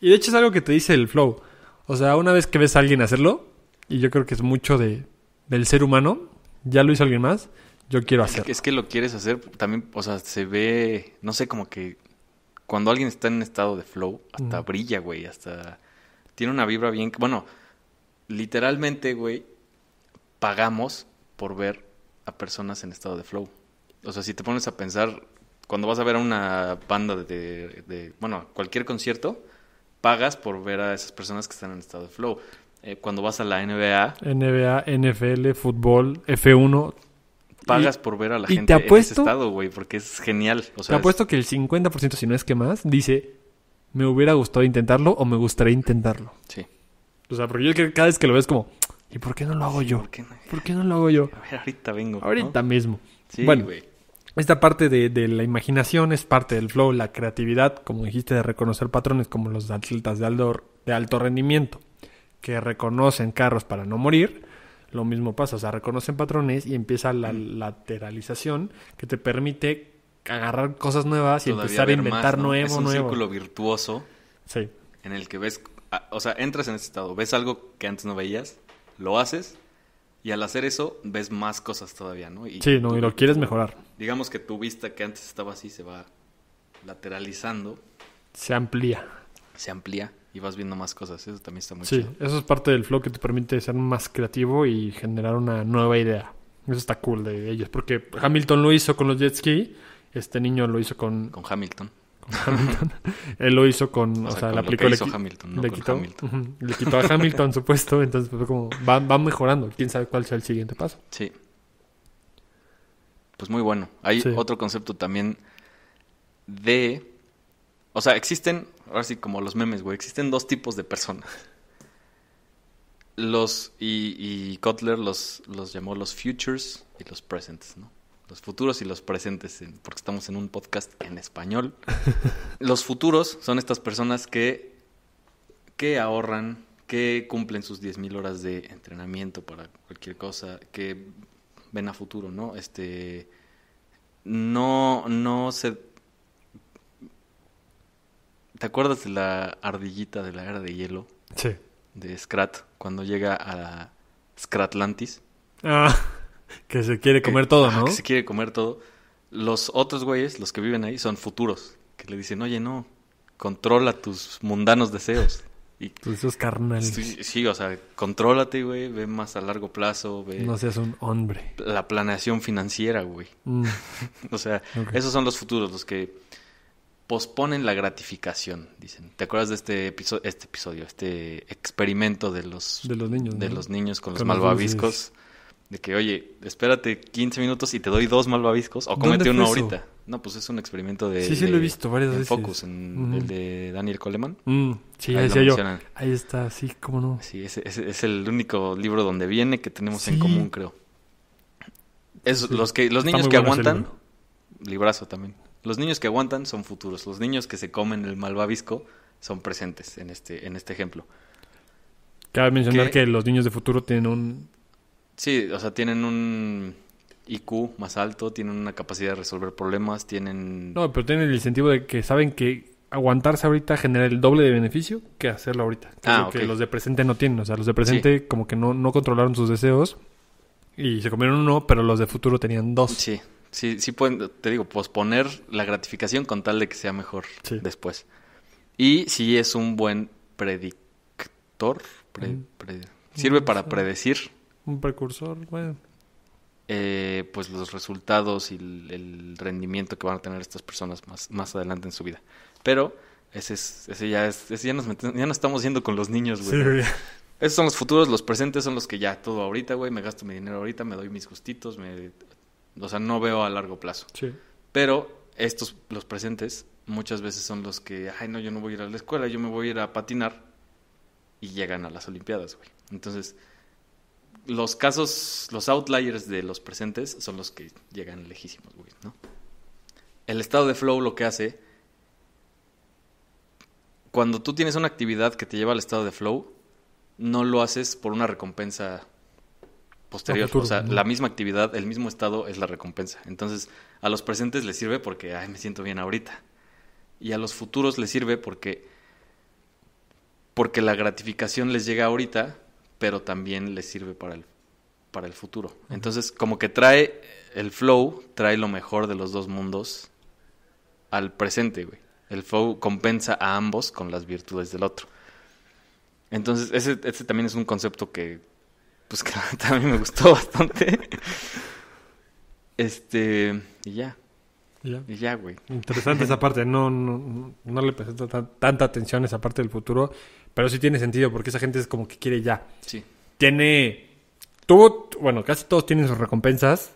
Y de hecho es algo que te dice el flow. O sea, una vez que ves a alguien hacerlo, y yo creo que es mucho de, del ser humano, ya lo hizo alguien más, yo quiero hacerlo. Es que, lo quieres hacer también, o sea, se ve, no sé, como que cuando alguien está en estado de flow, hasta brilla, güey, hasta tiene una vibra bien... Bueno, literalmente, güey, pagamos por ver a personas en estado de flow. O sea, si te pones a pensar, cuando vas a ver a una banda de, de, bueno, cualquier concierto, pagas por ver a esas personas que están en estado de flow. Eh, cuando vas a la NBA. NBA, NFL, fútbol, F1. Pagas por ver a la gente en ese estado, güey, porque es genial. te apuesto que el 50%, si no es que más, dice, me hubiera gustado intentarlo o me gustaría intentarlo. Sí. O sea, porque yo que cada vez que lo ves como, ¿y por qué no lo hago yo? ¿Por qué no, lo hago yo? A ver, ahorita vengo. Ahorita mismo. Sí, bueno, Esta parte de, la imaginación es parte del flow, la creatividad, como dijiste, de reconocer patrones como los atletas de alto, de alto rendimiento, que reconocen carros para no morir. Lo mismo pasa, o sea, reconocen patrones y empieza la mm. lateralización que te permite agarrar cosas nuevas y empezar a inventar nuevos nuevo, Es un círculo virtuoso. Sí. En el que ves o sea, entras en ese estado, ves algo que antes no veías, lo haces y al hacer eso ves más cosas todavía, ¿no? Y sí, no, y lo quieres mejorar. Digamos que tu vista que antes estaba así se va lateralizando. Se amplía. Se amplía y vas viendo más cosas, eso también está muy Sí, eso es parte del flow que te permite ser más creativo y generar una nueva idea. Eso está cool de ellos, porque Hamilton lo hizo con los jet ski, este niño lo hizo con... Con Hamilton. Él lo hizo con, o, sea, le aplicó quitó, Hamilton. le quitó a Hamilton su entonces fue como, va, mejorando, quién sabe cuál sea el siguiente paso. Sí. Pues muy bueno. Hay otro concepto también de, o sea, existen, ahora sí como los memes, güey, existen dos tipos de personas. Los, y, y Kotler los, los llamó los futures y los presents, ¿no? los futuros y los presentes, porque estamos en un podcast en español. los futuros son estas personas que, que ahorran, que cumplen sus 10.000 horas de entrenamiento para cualquier cosa, que ven a futuro, ¿no? Este, no, no se... ¿Te acuerdas de la ardillita de la era de hielo? Sí. De Scrat, cuando llega a Scratlantis. Ah que se quiere comer todo, ¿no? Que se quiere comer todo. Los otros güeyes, los que viven ahí, son futuros. Que le dicen, oye, no, controla tus mundanos deseos. Y, tus deseos carnales. Sí, o sea, contrólate, güey. Ve más a largo plazo. Ve no seas un hombre. La planeación financiera, güey. Mm. o sea, esos son los futuros, los que posponen la gratificación, dicen. ¿Te acuerdas de este episodio, este episodio, este experimento de los de los niños, de los niños con, los malvaviscos? De que, oye, espérate 15 minutos y te doy dos malvaviscos o comete uno ahorita. No, pues es un experimento de. Sí, sí, lo he visto varias en veces. Focus, en el de Daniel Coleman. Mm, sí, ahí, está, sí, cómo no. Sí, es el único libro donde viene que tenemos en común, creo. Es, los, que, los niños que aguantan. Librazo también. Los niños que aguantan son futuros. Los niños que se comen el malvavisco son presentes en este, en este ejemplo. Cabe mencionar que los niños de futuro tienen un Sí, o sea, tienen un IQ más alto, tienen una capacidad de resolver problemas, tienen... No, pero tienen el incentivo de que saben que aguantarse ahorita genera el doble de beneficio que hacerlo ahorita. Que ah, los de presente no tienen. O sea, los de presente como que no, no controlaron sus deseos y se comieron uno, pero los de futuro tenían dos. Sí, sí, sí pueden, te digo, posponer la gratificación con tal de que sea mejor después. Y si es un buen predictor, mm. Mm, sirve para predecir un precursor, güey. Eh, pues los resultados y el, rendimiento que van a tener estas personas más, más adelante en su vida. Pero ese, es, ese ya es, ese ya nos, estamos yendo con los niños, güey. Sí, Esos son los futuros, los presentes son los que ya todo ahorita, güey, me gasto mi dinero ahorita, me doy mis gustitos, me, o sea, no veo a largo plazo. Sí. Pero estos, los presentes, muchas veces son los que, ay, no, yo no voy a ir a la escuela, yo me voy a ir a patinar y llegan a las Olimpiadas, güey. Entonces, los casos, los outliers de los presentes son los que llegan lejísimos, ¿no? El estado de flow lo que hace, cuando tú tienes una actividad que te lleva al estado de flow, no lo haces por una recompensa posterior. o sea, la misma actividad, el mismo estado es la recompensa. Entonces, a los presentes les sirve porque, ay, me siento bien ahorita. Y a los futuros les sirve porque, porque la gratificación les llega ahorita pero también le sirve para el, para el futuro. Entonces, como que trae el flow, trae lo mejor de los dos mundos al presente, güey. El flow compensa a ambos con las virtudes del otro. Entonces, ese, ese también es un concepto que, pues, me gustó bastante. Este, y ya. Y ya, güey. Interesante esa parte. No, no, no le presento tanta atención esa parte del futuro. Pero sí tiene sentido porque esa gente es como que quiere ya. Sí. Tiene. todo Bueno, casi todos tienen sus recompensas.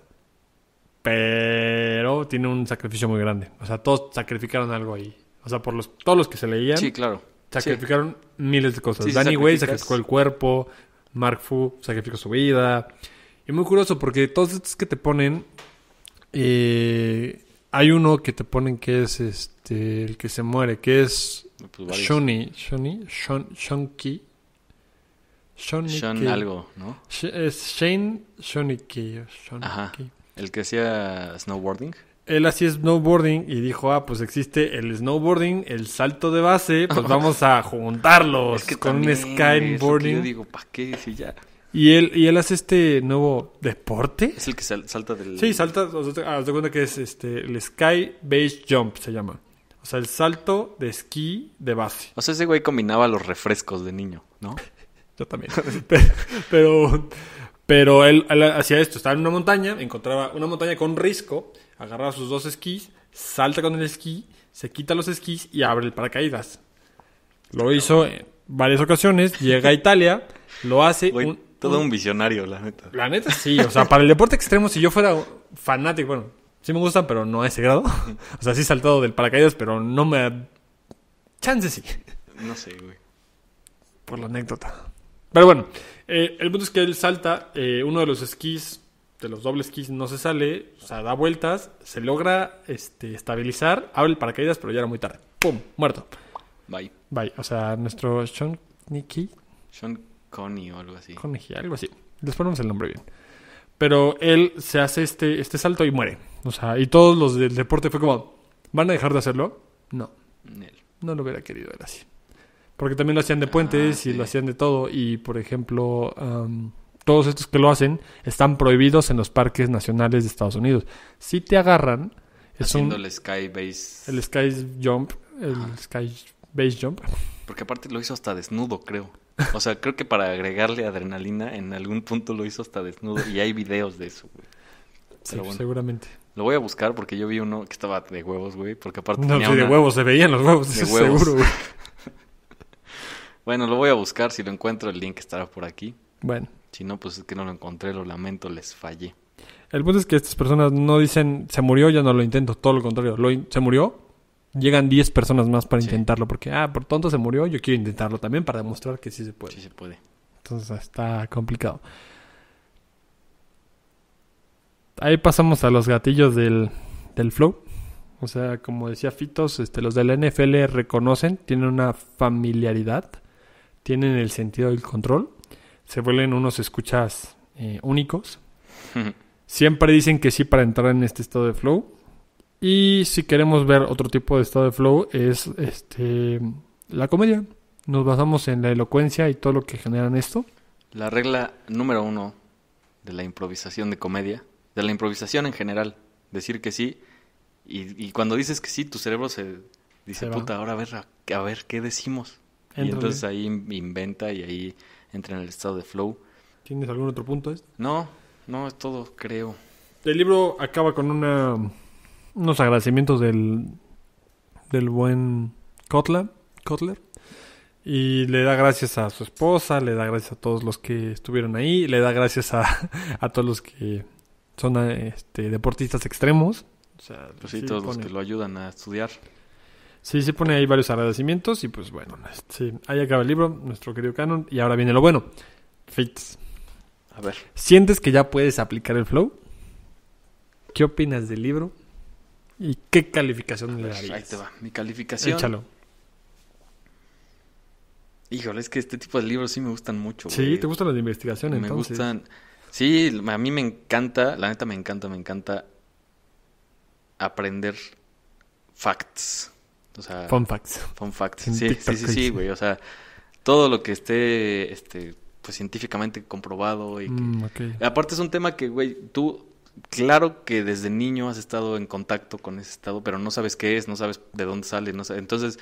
Pero tiene un sacrificio muy grande. O sea, todos sacrificaron algo ahí. O sea, por los, todos los que se leían. Sí, claro. Sacrificaron miles de cosas. Danny Way sacrificó el cuerpo. Mark Fu sacrificó su vida. Y muy curioso porque todos estos que te ponen. Eh, hay uno que te ponen que es este el que se muere, que es pues Shuni, Sean Shon, Shonki. algo, ¿no? Es Shane Shoniki. Shoniki. El que hacía snowboarding. Él hacía snowboarding y dijo, ah, pues existe el snowboarding, el salto de base, pues vamos a juntarlos con un skyboarding. Yo digo, ¿para qué? Si ya... Y él, y él hace este nuevo deporte. Es el que salta del. Sí, salta. Haz de cuenta que es este, el Sky Base Jump, se llama sea, el salto de esquí de base. O sea, ese güey combinaba los refrescos de niño, ¿no? Yo también. pero, pero él, hacía esto. Estaba en una montaña, encontraba una montaña con risco, agarraba sus dos esquís, salta con el esquí, se quita los esquís y abre el paracaídas. Lo hizo en varias ocasiones, llega a Italia, lo hace... todo un, un visionario, la neta. La neta, sí. O sea, para el deporte extremo, si yo fuera fanático, bueno, Sí me gusta, pero no a ese grado. o sea, sí saltado del paracaídas, pero no me... Chance sí. No sé, güey. Por la anécdota. Pero bueno, eh, el punto es que él salta, eh, uno de los esquís, de los dobles esquís, no se sale, o sea, da vueltas, se logra este, estabilizar, abre el paracaídas, pero ya era muy tarde. ¡Pum! Muerto. Bye. Bye. O sea, nuestro Sean Nicky. Sean Connie o algo así. Connie, algo así. Les ponemos el nombre bien. Pero él se hace este, este salto y muere. O sea, y todos los del deporte fue como, ¿van a dejar de hacerlo? No. No lo hubiera querido ver así. Porque también lo hacían de ah, puentes y lo hacían de todo. Y, por ejemplo, todos estos que lo hacen están prohibidos en los parques nacionales de Estados Unidos. Si te agarran... Es Haciendo el sky base... El sky jump. El sky base jump. Porque aparte lo hizo hasta desnudo, creo. O sea, creo que para agregarle adrenalina, en algún punto lo hizo hasta desnudo y hay videos de eso, güey. Pues, seguramente. Lo voy a buscar porque yo vi uno que estaba de huevos, güey. Porque aparte. No, de huevos, se veían los huevos, de seguro, güey. bueno, lo voy a buscar. Si lo encuentro, el link estará por aquí. Bueno. Si no, pues es que no lo encontré, lo lamento, les fallé. El punto es que estas personas no dicen, se murió, ya no lo intento. Todo lo contrario, se murió, llegan 10 personas más para intentarlo porque, ah, por tonto se murió, yo quiero intentarlo también para demostrar que sí se puede. Sí se puede. Entonces está complicado. Ahí pasamos a los gatillos del, flow. O sea, como decía Fitos, este, los de la NFL reconocen, tienen una familiaridad, tienen el sentido del control, se vuelven unos escuchas eh, únicos. Siempre dicen que sí para entrar en este estado de flow y si queremos ver otro tipo de estado de flow es este la comedia. Nos basamos en la elocuencia y todo lo que generan esto. La regla número uno de la improvisación de comedia, de la improvisación en general, decir que sí. Y, cuando dices que sí, tu cerebro se dice, puta, ahora a ver, a, ver qué decimos. Y entonces ahí inventa y ahí entra en el estado de flow. ¿Tienes algún otro punto? Este? No, no, es todo, creo. El libro acaba con una unos agradecimientos del, buen Kotler, Y le da gracias a su esposa, le da gracias a todos los que estuvieron ahí, le da gracias a, todos los que son este, deportistas extremos. Pues sí, todos los que lo ayudan a estudiar. Sí, se pone ahí varios agradecimientos y pues bueno, sí, ahí acaba el libro, nuestro querido canon. Y ahora viene lo bueno. Fates. A ver. ¿Sientes que ya puedes aplicar el flow? ¿Qué opinas del libro? ¿Y qué calificación le pues, darías? Ahí te va, mi calificación. Échalo. Híjole, es que este tipo de libros sí me gustan mucho. Sí, te gustan las investigaciones? investigación, me gustan. Sí, a mí me encanta, la neta me encanta, me encanta aprender facts. O sea, fun facts. Fun facts. Sí, sí, sí, güey. O sea, todo lo que esté, este, pues científicamente comprobado y mm, Aparte es un tema que, güey, tú claro que desde niño has estado en contacto con ese estado, pero no sabes qué es, no sabes de dónde sale, no Entonces,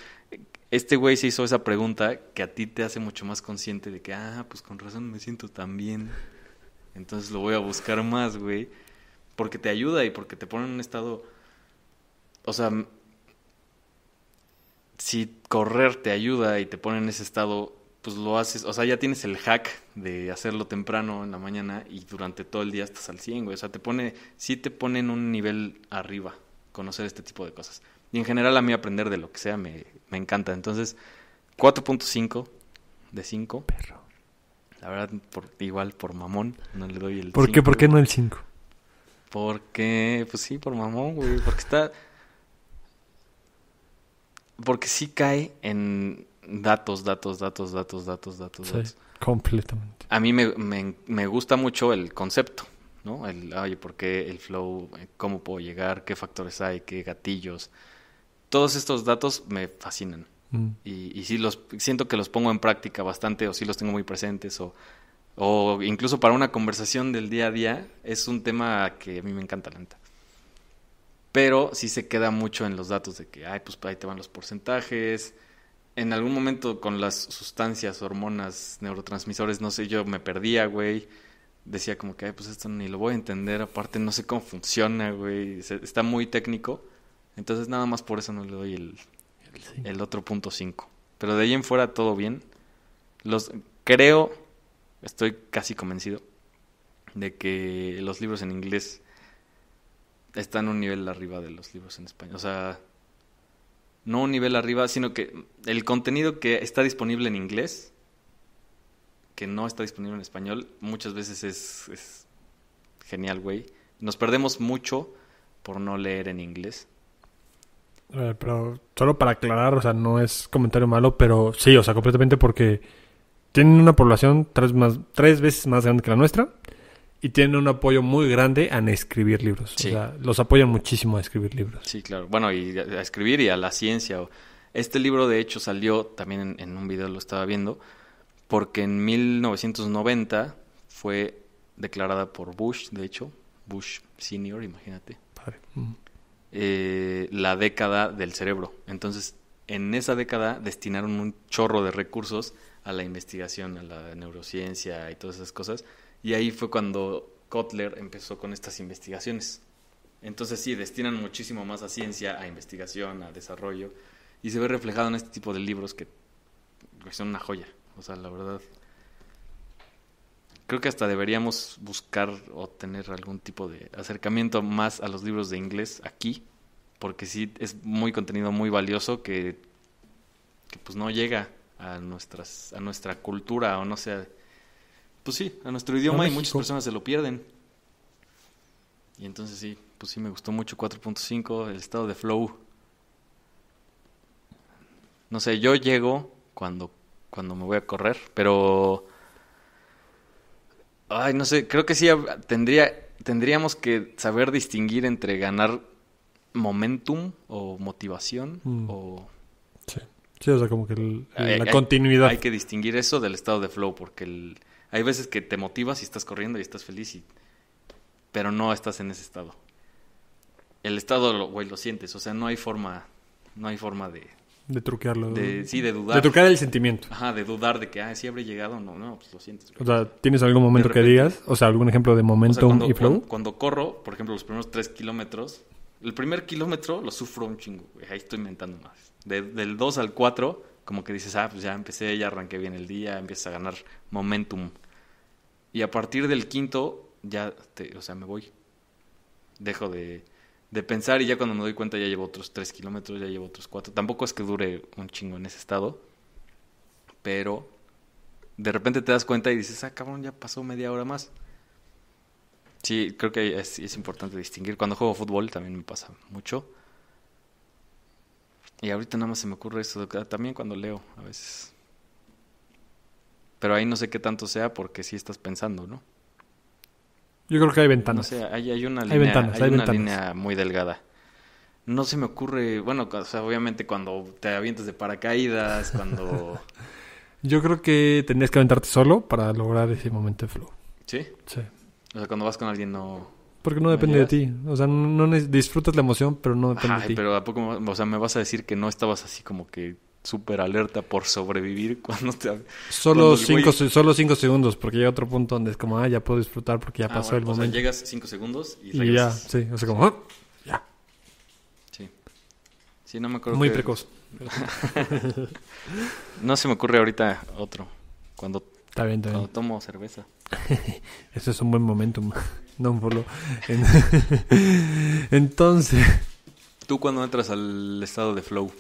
este güey se hizo esa pregunta que a ti te hace mucho más consciente de que, ah, pues con razón me siento tan bien. Entonces lo voy a buscar más, güey. Porque te ayuda y porque te pone en un estado. O sea, si correr te ayuda y te pone en ese estado pues lo haces, o sea, ya tienes el hack de hacerlo temprano en la mañana y durante todo el día estás al 100, güey. O sea, te pone, sí te pone en un nivel arriba conocer este tipo de cosas. Y en general a mí aprender de lo que sea me, encanta. Entonces, 4.5 de 5. Perro. La verdad, por, igual por mamón, no le doy el ¿Por 5, qué? ¿Por qué no el 5? Porque, pues sí, por mamón, güey. Porque está... Porque sí cae en datos, datos, datos, datos, datos, datos. datos. completamente. A mí me, me, gusta mucho el concepto, ¿no? El, oye, ¿por qué el flow? ¿Cómo puedo llegar? ¿Qué factores hay? ¿Qué gatillos? Todos estos datos me fascinan. Mm. Y, y sí los, siento que los pongo en práctica bastante o si los tengo muy presentes o, o incluso para una conversación del día a día es un tema que a mí me encanta, la pero sí se queda mucho en los datos de que, ay, pues ahí te van los porcentajes, en algún momento con las sustancias, hormonas, neurotransmisores, no sé, yo me perdía, güey. Decía como que, Ay, pues esto ni lo voy a entender, aparte no sé cómo funciona, güey. Está muy técnico. Entonces nada más por eso no le doy el, otro punto 5. Pero de ahí en fuera todo bien. Los, creo, estoy casi convencido de que los libros en inglés están un nivel arriba de los libros en español. O sea, no un nivel arriba, sino que el contenido que está disponible en inglés, que no está disponible en español, muchas veces es, genial, güey. Nos perdemos mucho por no leer en inglés. pero solo para aclarar, o sea, no es comentario malo, pero sí, o sea, completamente porque tienen una población tres, más, tres veces más grande que la nuestra y tienen un apoyo muy grande en escribir libros. los apoyan muchísimo a escribir libros. Sí, claro. Bueno, y a escribir y a la ciencia. Este libro, de hecho, salió también en, un video, lo estaba viendo, porque en 1990 fue declarada por Bush, de hecho, Bush Senior, imagínate. Padre. Mm. Eh, la década del cerebro. Entonces, en esa década destinaron un chorro de recursos a la investigación, a la neurociencia y todas esas cosas y ahí fue cuando Kotler empezó con estas investigaciones. Entonces sí, destinan muchísimo más a ciencia, a investigación, a desarrollo, y se ve reflejado en este tipo de libros que, son una joya. O sea, la verdad, creo que hasta deberíamos buscar o tener algún tipo de acercamiento más a los libros de inglés aquí, porque sí es muy contenido muy valioso que, que pues no llega a nuestras a nuestra cultura o no sé pues sí, a nuestro idioma y muchas personas se lo pierden. Y entonces sí, pues sí me gustó mucho 4.5, el estado de flow. No sé, yo llego cuando, cuando me voy a correr, pero... Ay, no sé, creo que sí tendría, tendríamos que saber distinguir entre ganar momentum o motivación mm. o... Sí. sí, o sea, como que la continuidad. hay que distinguir eso del estado de flow, porque el hay veces que te motivas y estás corriendo y estás feliz, pero no estás en ese estado. El estado, güey, lo sientes. O sea, no hay forma, no hay forma de... De truquearlo. De, sí, de dudar. De truquear el sentimiento. Ajá, de dudar de que, ah, sí habré llegado. No, no, pues lo sientes. O sea, ¿tienes algún momento que digas? O sea, algún ejemplo de momento y flow. Cuando, corro, por ejemplo, los primeros tres kilómetros, el primer kilómetro lo sufro un chingo. Güey. Ahí estoy inventando más. del dos al cuatro como que dices, ah, pues ya empecé, ya arranqué bien el día, empiezas a ganar momentum. Y a partir del quinto, ya, o sea, me voy. Dejo de, pensar y ya cuando me doy cuenta ya llevo otros tres kilómetros, ya llevo otros cuatro Tampoco es que dure un chingo en ese estado, pero de repente te das cuenta y dices, ah, cabrón, ya pasó media hora más. Sí, creo que es importante distinguir. Cuando juego fútbol también me pasa mucho y ahorita nada más se me ocurre eso, también cuando leo a veces. Pero ahí no sé qué tanto sea porque sí estás pensando, ¿no? Yo creo que hay ventanas. hay, hay, una, línea, hay una línea muy delgada. No se me ocurre, bueno, o obviamente cuando te avientas de paracaídas, cuando... Yo creo que tendrías que aventarte solo para lograr ese momento de flow. ¿Sí? Sí. O sea, cuando vas con alguien no... Porque no depende de ti. O sea, no, disfrutas la emoción, pero no depende de ti. Pero ¿a poco, o sea, me vas a decir que no estabas así como que súper alerta por sobrevivir cuando te... Solo, cinco, solo cinco segundos, porque llega otro punto donde es como, ah, ya puedo disfrutar porque ya ah, pasó el momento. O sea, llegas cinco segundos y, y ya, sí. O sea, como, ah, ya. Sí. Sí, no me acuerdo. Muy precoz. no se me ocurre ahorita otro. Cuando, está bien, cuando tomo cerveza. Ese es un buen momento. Don Polo. Entonces. ¿Tú cuando entras al estado de flow?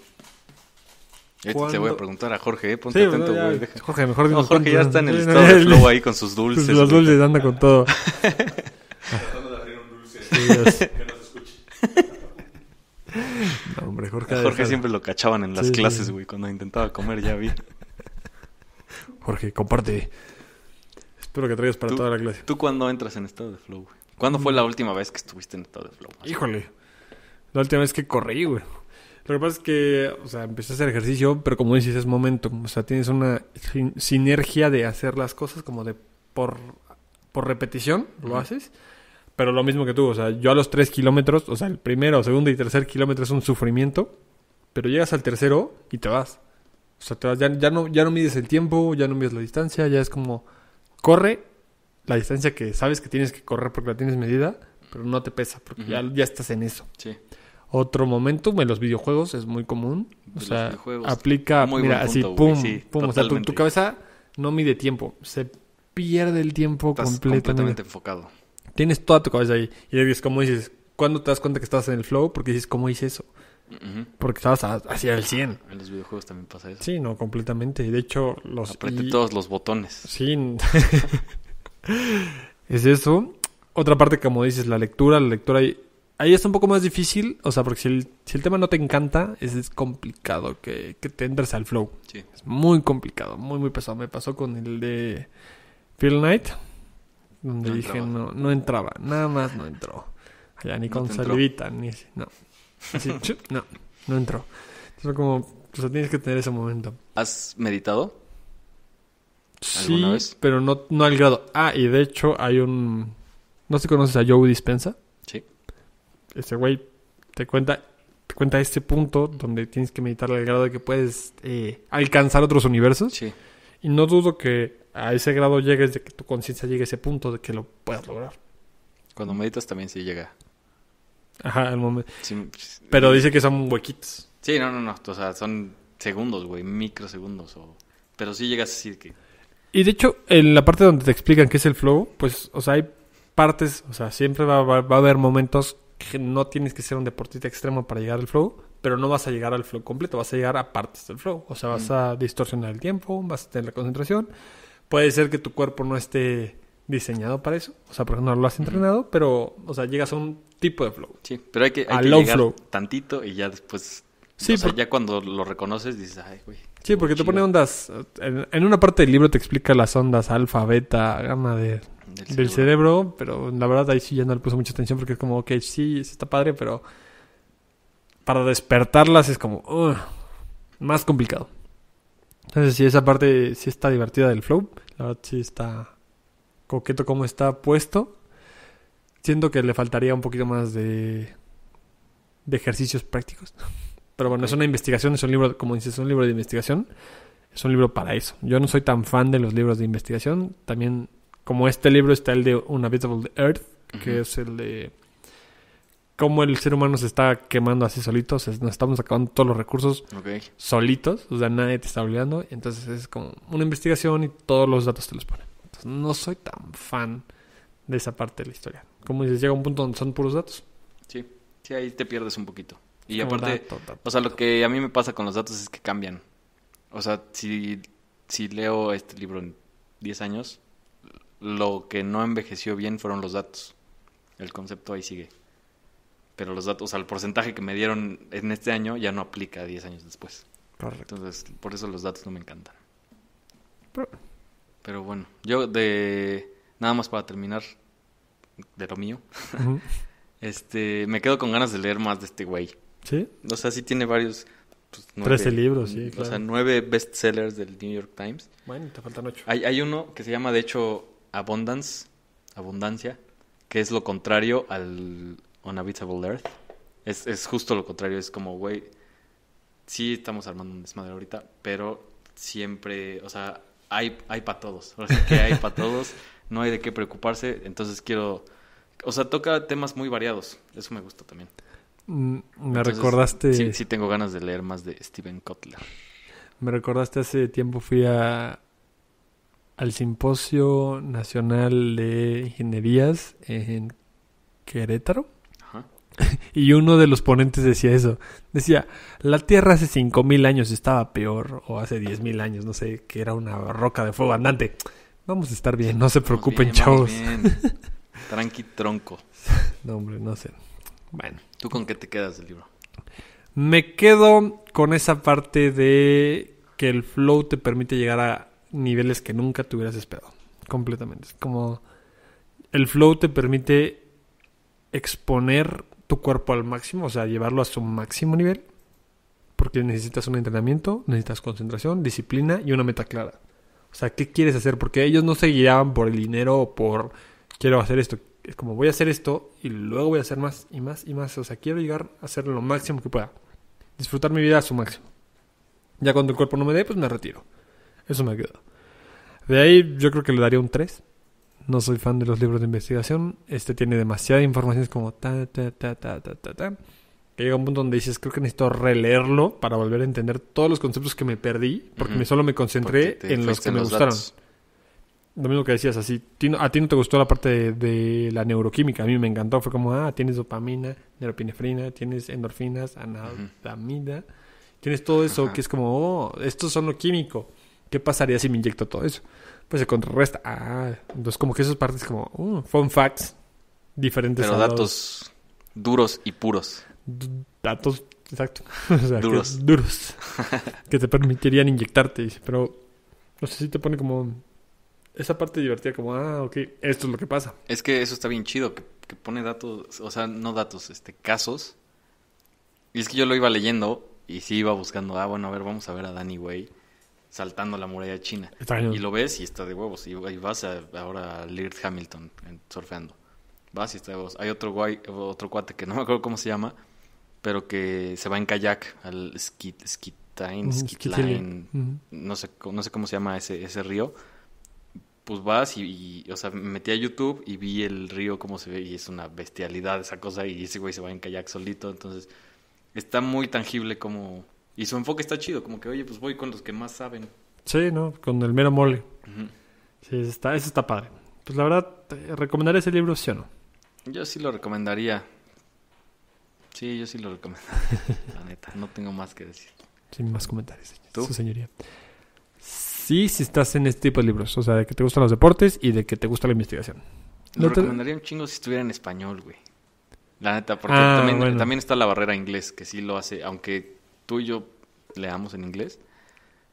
te voy a preguntar a Jorge, ¿eh? ponte atento, güey. Jorge, mejor no, Jorge ya está en el estado de flow ahí con sus pues dulces. Los dulces andan anda con todo. Tratando de abrir un dulce. que no escuche. No, hombre, Jorge. Jorge siempre lo cachaban en las clases, güey. Cuando intentaba comer, ya vi. Jorge, comparte. Espero que traigas para toda la clase. ¿Tú cuándo entras en estado de flow? ¿Cuándo fue la última vez que estuviste en estado de flow? Híjole. La última vez que corrí, güey. Lo que pasa es que, o sea, empecé a hacer ejercicio, pero como dices, es momento. O sea, tienes una sinergia de hacer las cosas como de por, por repetición, lo haces. Pero lo mismo que tú, o sea, yo a los tres kilómetros, o sea, el primero, segundo y tercer kilómetro es un sufrimiento, pero llegas al tercero y te vas. O sea, te no, ya no mides el tiempo, ya no mides la distancia, ya es como corre la distancia que sabes que tienes que correr porque la tienes medida, pero no te pesa porque ya, estás en eso. Otro momento, en los videojuegos es muy común. O sea, aplica, mira, así, pum, pum. O sea, tu, cabeza no mide tiempo. Se pierde el tiempo completamente. enfocado. Tienes toda tu cabeza ahí. Y dices como dices, ¿cuándo te das cuenta que estás en el flow? Porque dices, ¿cómo hice eso? Porque estabas hacia el 100. En los videojuegos también pasa eso. Sí, no, completamente. y De hecho, los... Apreté todos los botones. Sí. es eso. Otra parte, como dices, la lectura. La lectura ahí, ahí está un poco más difícil. O sea, porque si el, si el tema no te encanta, es, complicado que, que, te entres al flow. Sí. Es muy complicado, muy, muy pesado. Me pasó con el de Phil Knight. Donde dije, no, no entraba. Nada más no entró. Allá ni con saludita, ni... No. no, no entró. Entonces como, tienes que tener ese momento. ¿Has meditado? Sí, pero no, no al grado. Ah, y de hecho hay un... ¿No se conoces a Joe Dispensa? Sí. Ese güey te cuenta te cuenta este punto donde tienes que meditar al grado de que puedes eh, alcanzar otros universos. Sí. Y no dudo que a ese grado llegues, de que tu conciencia llegue a ese punto de que lo puedas lograr. Cuando meditas también sí llega. Ajá, momento. Pero dice que son huequitos. Sí, no, no, no. O sea, son segundos, güey, microsegundos. Pero sí llegas a decir que. Y de hecho, en la parte donde te explican qué es el flow, pues, o sea, hay partes, o sea, siempre va, a haber momentos que no tienes que ser un deportista extremo para llegar al flow, pero no vas a llegar al flow completo, vas a llegar a partes del flow. O sea, vas a distorsionar el tiempo, vas a tener la concentración. Puede ser que tu cuerpo no esté diseñado para eso. O sea, porque no lo has entrenado, pero, o sea, llegas a un tipo de flow. Sí, pero hay que, hay llegar tantito y ya después. Sí, o sea, ya cuando lo reconoces dices, ay, güey. Sí, porque te pone ondas. En, una parte del libro te explica las ondas alfa, beta, gamma de, del, cerebro. pero la verdad ahí sí ya no le puso mucha atención porque es como, ok, sí, está padre, pero para despertarlas es como más complicado. Entonces, sí, esa parte sí está divertida del flow. La verdad, sí está coqueto como está puesto. Siento que le faltaría un poquito más de, de ejercicios prácticos. Pero bueno, es una investigación, es un libro, como dices, es un libro de investigación. Es un libro para eso. Yo no soy tan fan de los libros de investigación. También, como este libro, está el de Unhabitable Earth, que es el de cómo el ser humano se está quemando así solito. O sea, nos estamos acabando todos los recursos solitos. O sea, nadie te está obligando. Entonces es como una investigación y todos los datos te los ponen no soy tan fan de esa parte de la historia. Como dices, llega un punto donde son puros datos. Sí, sí, ahí te pierdes un poquito. Y aparte, o sea, lo que a mí me pasa con los datos es que cambian. O sea, si, si leo este libro en 10 años, lo que no envejeció bien fueron los datos. El concepto ahí sigue. Pero los datos, o sea, el porcentaje que me dieron en este año ya no aplica 10 años después. Correcto. Entonces, por eso los datos no me encantan. Pero bueno, yo de nada más para terminar de lo mío. este, me quedo con ganas de leer más de este güey. ¿Sí? O sea, sí tiene varios pues, Trece libros, sí, O sea, nueve bestsellers del New York Times. Bueno, te faltan ocho. Hay, hay uno que se llama, de hecho, Abundance, Abundancia, que es lo contrario al Unhabitable Earth. Es, es justo lo contrario, es como, güey, sí estamos armando un desmadre ahorita, pero siempre, o sea, hay, hay para todos. o sea que hay para todos, no hay de qué preocuparse. Entonces quiero. O sea, toca temas muy variados. Eso me gusta también. Mm, me recordaste. Sí, sí, tengo ganas de leer más de Steven Kotler. Me recordaste hace tiempo fui a al Simposio Nacional de Ingenierías en Querétaro. Y uno de los ponentes decía eso. Decía, la Tierra hace 5.000 años estaba peor, o hace 10.000 años, no sé, que era una roca de fuego andante. Vamos a estar bien, no se preocupen, chavos. Tranqui tronco. no, hombre, no sé. Bueno. ¿Tú con qué te quedas del libro? Me quedo con esa parte de que el flow te permite llegar a niveles que nunca te hubieras esperado. Completamente. como el flow te permite exponer tu cuerpo al máximo, o sea, llevarlo a su máximo nivel, porque necesitas un entrenamiento, necesitas concentración, disciplina y una meta clara. O sea, ¿qué quieres hacer? Porque ellos no se guiaban por el dinero o por quiero hacer esto. Es como voy a hacer esto y luego voy a hacer más y más y más. O sea, quiero llegar a hacer lo máximo que pueda. Disfrutar mi vida a su máximo. Ya cuando el cuerpo no me dé, pues me retiro. Eso me quedo. De ahí yo creo que le daría un 3. No soy fan de los libros de investigación. Este tiene demasiada información, es como ta, ta, ta, ta, ta, ta, ta. Que llega un punto donde dices, creo que necesito releerlo para volver a entender todos los conceptos que me perdí, porque me solo me concentré en los que me gustaron. Lo mismo que decías, así, a ti no te gustó la parte de, la neuroquímica, a mí me encantó, fue como, ah, tienes dopamina, neuropinefrina, tienes endorfinas, anadamida, tienes todo eso que es como, oh, esto es solo químico, ¿qué pasaría si me inyecto todo eso? pues se contrarresta. Ah, entonces como que esas partes como uh, fun facts diferentes. Pero datos duros y puros. datos, exacto. duros. Que, duros. que te permitirían inyectarte. Pero no sé si te pone como esa parte divertida como, ah, ok, esto es lo que pasa. Es que eso está bien chido, que, pone datos, o sea, no datos, este, casos. Y es que yo lo iba leyendo y sí iba buscando, ah, bueno, a ver, vamos a ver a Danny Way saltando la muralla china. Y lo ves y está de huevos. Y, vas ahora a Hamilton surfeando. Vas y está de huevos. Hay otro, guay, otro cuate que no me acuerdo cómo se llama, pero que se va en kayak al skit, skitline, no, sé, no sé cómo se llama ese, ese río. Pues vas y, o sea, me metí a YouTube y vi el río cómo se ve y es una bestialidad esa cosa y ese güey se va en kayak solito. Entonces, está muy tangible como y su enfoque está chido, como que, oye, pues voy con los que más saben. Sí, ¿no? Con el mero mole. Sí, eso está, está padre. Pues la verdad, recomendaría ese libro, sí o no? Yo sí lo recomendaría. Sí, yo sí lo recomendaría. la neta, no tengo más que decir. Sin más comentarios, ¿Tú? señoría. Sí, si estás en este tipo de libros. O sea, de que te gustan los deportes y de que te gusta la investigación. Lo recomendaría un chingo si estuviera en español, güey. La neta, porque ah, también, también, está la barrera inglés, que sí lo hace, aunque tú y yo leamos en inglés,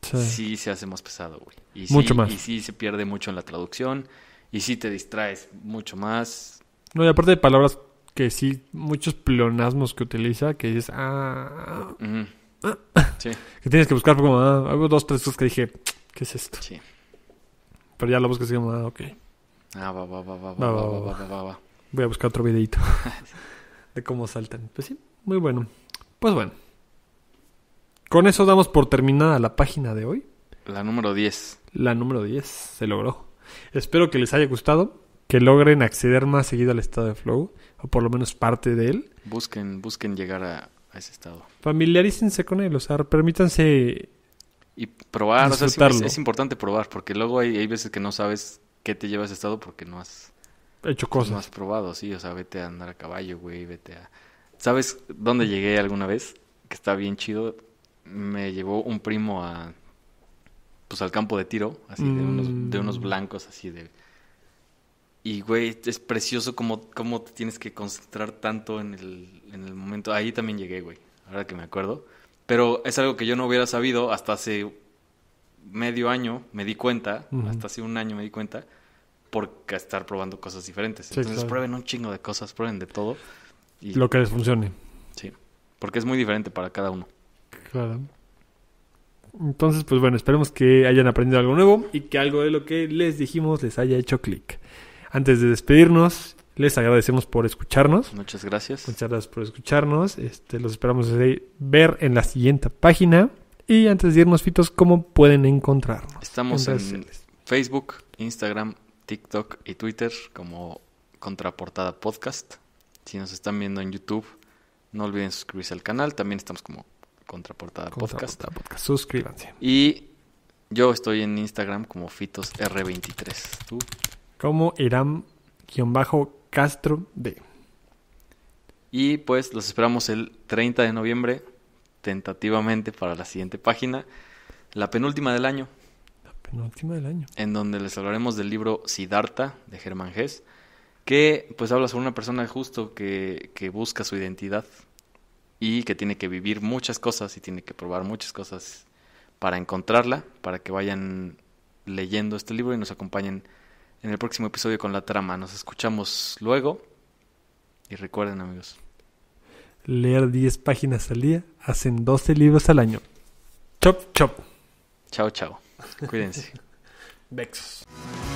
sí, se hace más pesado, güey. Y mucho más. Y sí se pierde mucho en la traducción. Y sí te distraes mucho más. No, y aparte de palabras que sí, muchos pleonasmos que utiliza, que dices, ah. que tienes que buscar como, dos, tres cosas que dije, ¿qué es esto? Sí. Pero ya lo buscas y como, ah, ok. va, va, va, va, va. Voy a buscar otro videito de cómo saltan. Pues sí, muy bueno. Pues bueno. Con eso damos por terminada la página de hoy. La número 10. La número 10 se logró. Espero que les haya gustado, que logren acceder más seguido al estado de flow, o por lo menos parte de él. Busquen, busquen llegar a, ese estado. Familiarícense con él, o sea, permítanse... Y probar, o sea, es, importante probar, porque luego hay, hay, veces que no sabes qué te lleva a ese estado porque no has... Hecho cosas. No has probado, sí, o sea, vete a andar a caballo, güey, vete a... ¿Sabes dónde llegué alguna vez? Que está bien chido, me llevó un primo a pues al campo de tiro, así de, unos, mm. blancos así de y güey, es precioso como cómo te tienes que concentrar tanto en el, en el momento. Ahí también llegué, güey, ahora que me acuerdo. Pero es algo que yo no hubiera sabido hasta hace medio año, me di cuenta, hasta hace un año me di cuenta, por estar probando cosas diferentes. Entonces prueben un chingo de cosas, prueben de todo. Y... Lo que les funcione. Sí, porque es muy diferente para cada uno. Entonces, pues bueno, esperemos que hayan aprendido algo nuevo y que algo de lo que les dijimos les haya hecho clic. Antes de despedirnos, les agradecemos por escucharnos. Muchas gracias. Muchas gracias por escucharnos. Este, los esperamos ver en la siguiente página. Y antes de irnos, Fitos, ¿cómo pueden encontrarnos? Estamos en Facebook, Instagram, TikTok y Twitter como Contraportada Podcast. Si nos están viendo en YouTube, no olviden suscribirse al canal. También estamos como Contraportada, Podcast. Suscríbanse. Y yo estoy en Instagram como FitosR23. ¿Tú? Como Iram-Castro D. Y pues los esperamos el 30 de noviembre, tentativamente para la siguiente página, la penúltima del año. La penúltima del año. En donde les hablaremos del libro Siddhartha de Germán Gess, que pues habla sobre una persona justo que, que busca su identidad y que tiene que vivir muchas cosas y tiene que probar muchas cosas para encontrarla, para que vayan leyendo este libro y nos acompañen en el próximo episodio con la trama. Nos escuchamos luego y recuerden amigos. Leer 10 páginas al día hacen 12 libros al año. Chop, chop. Chao, chao. Cuídense. Vexos.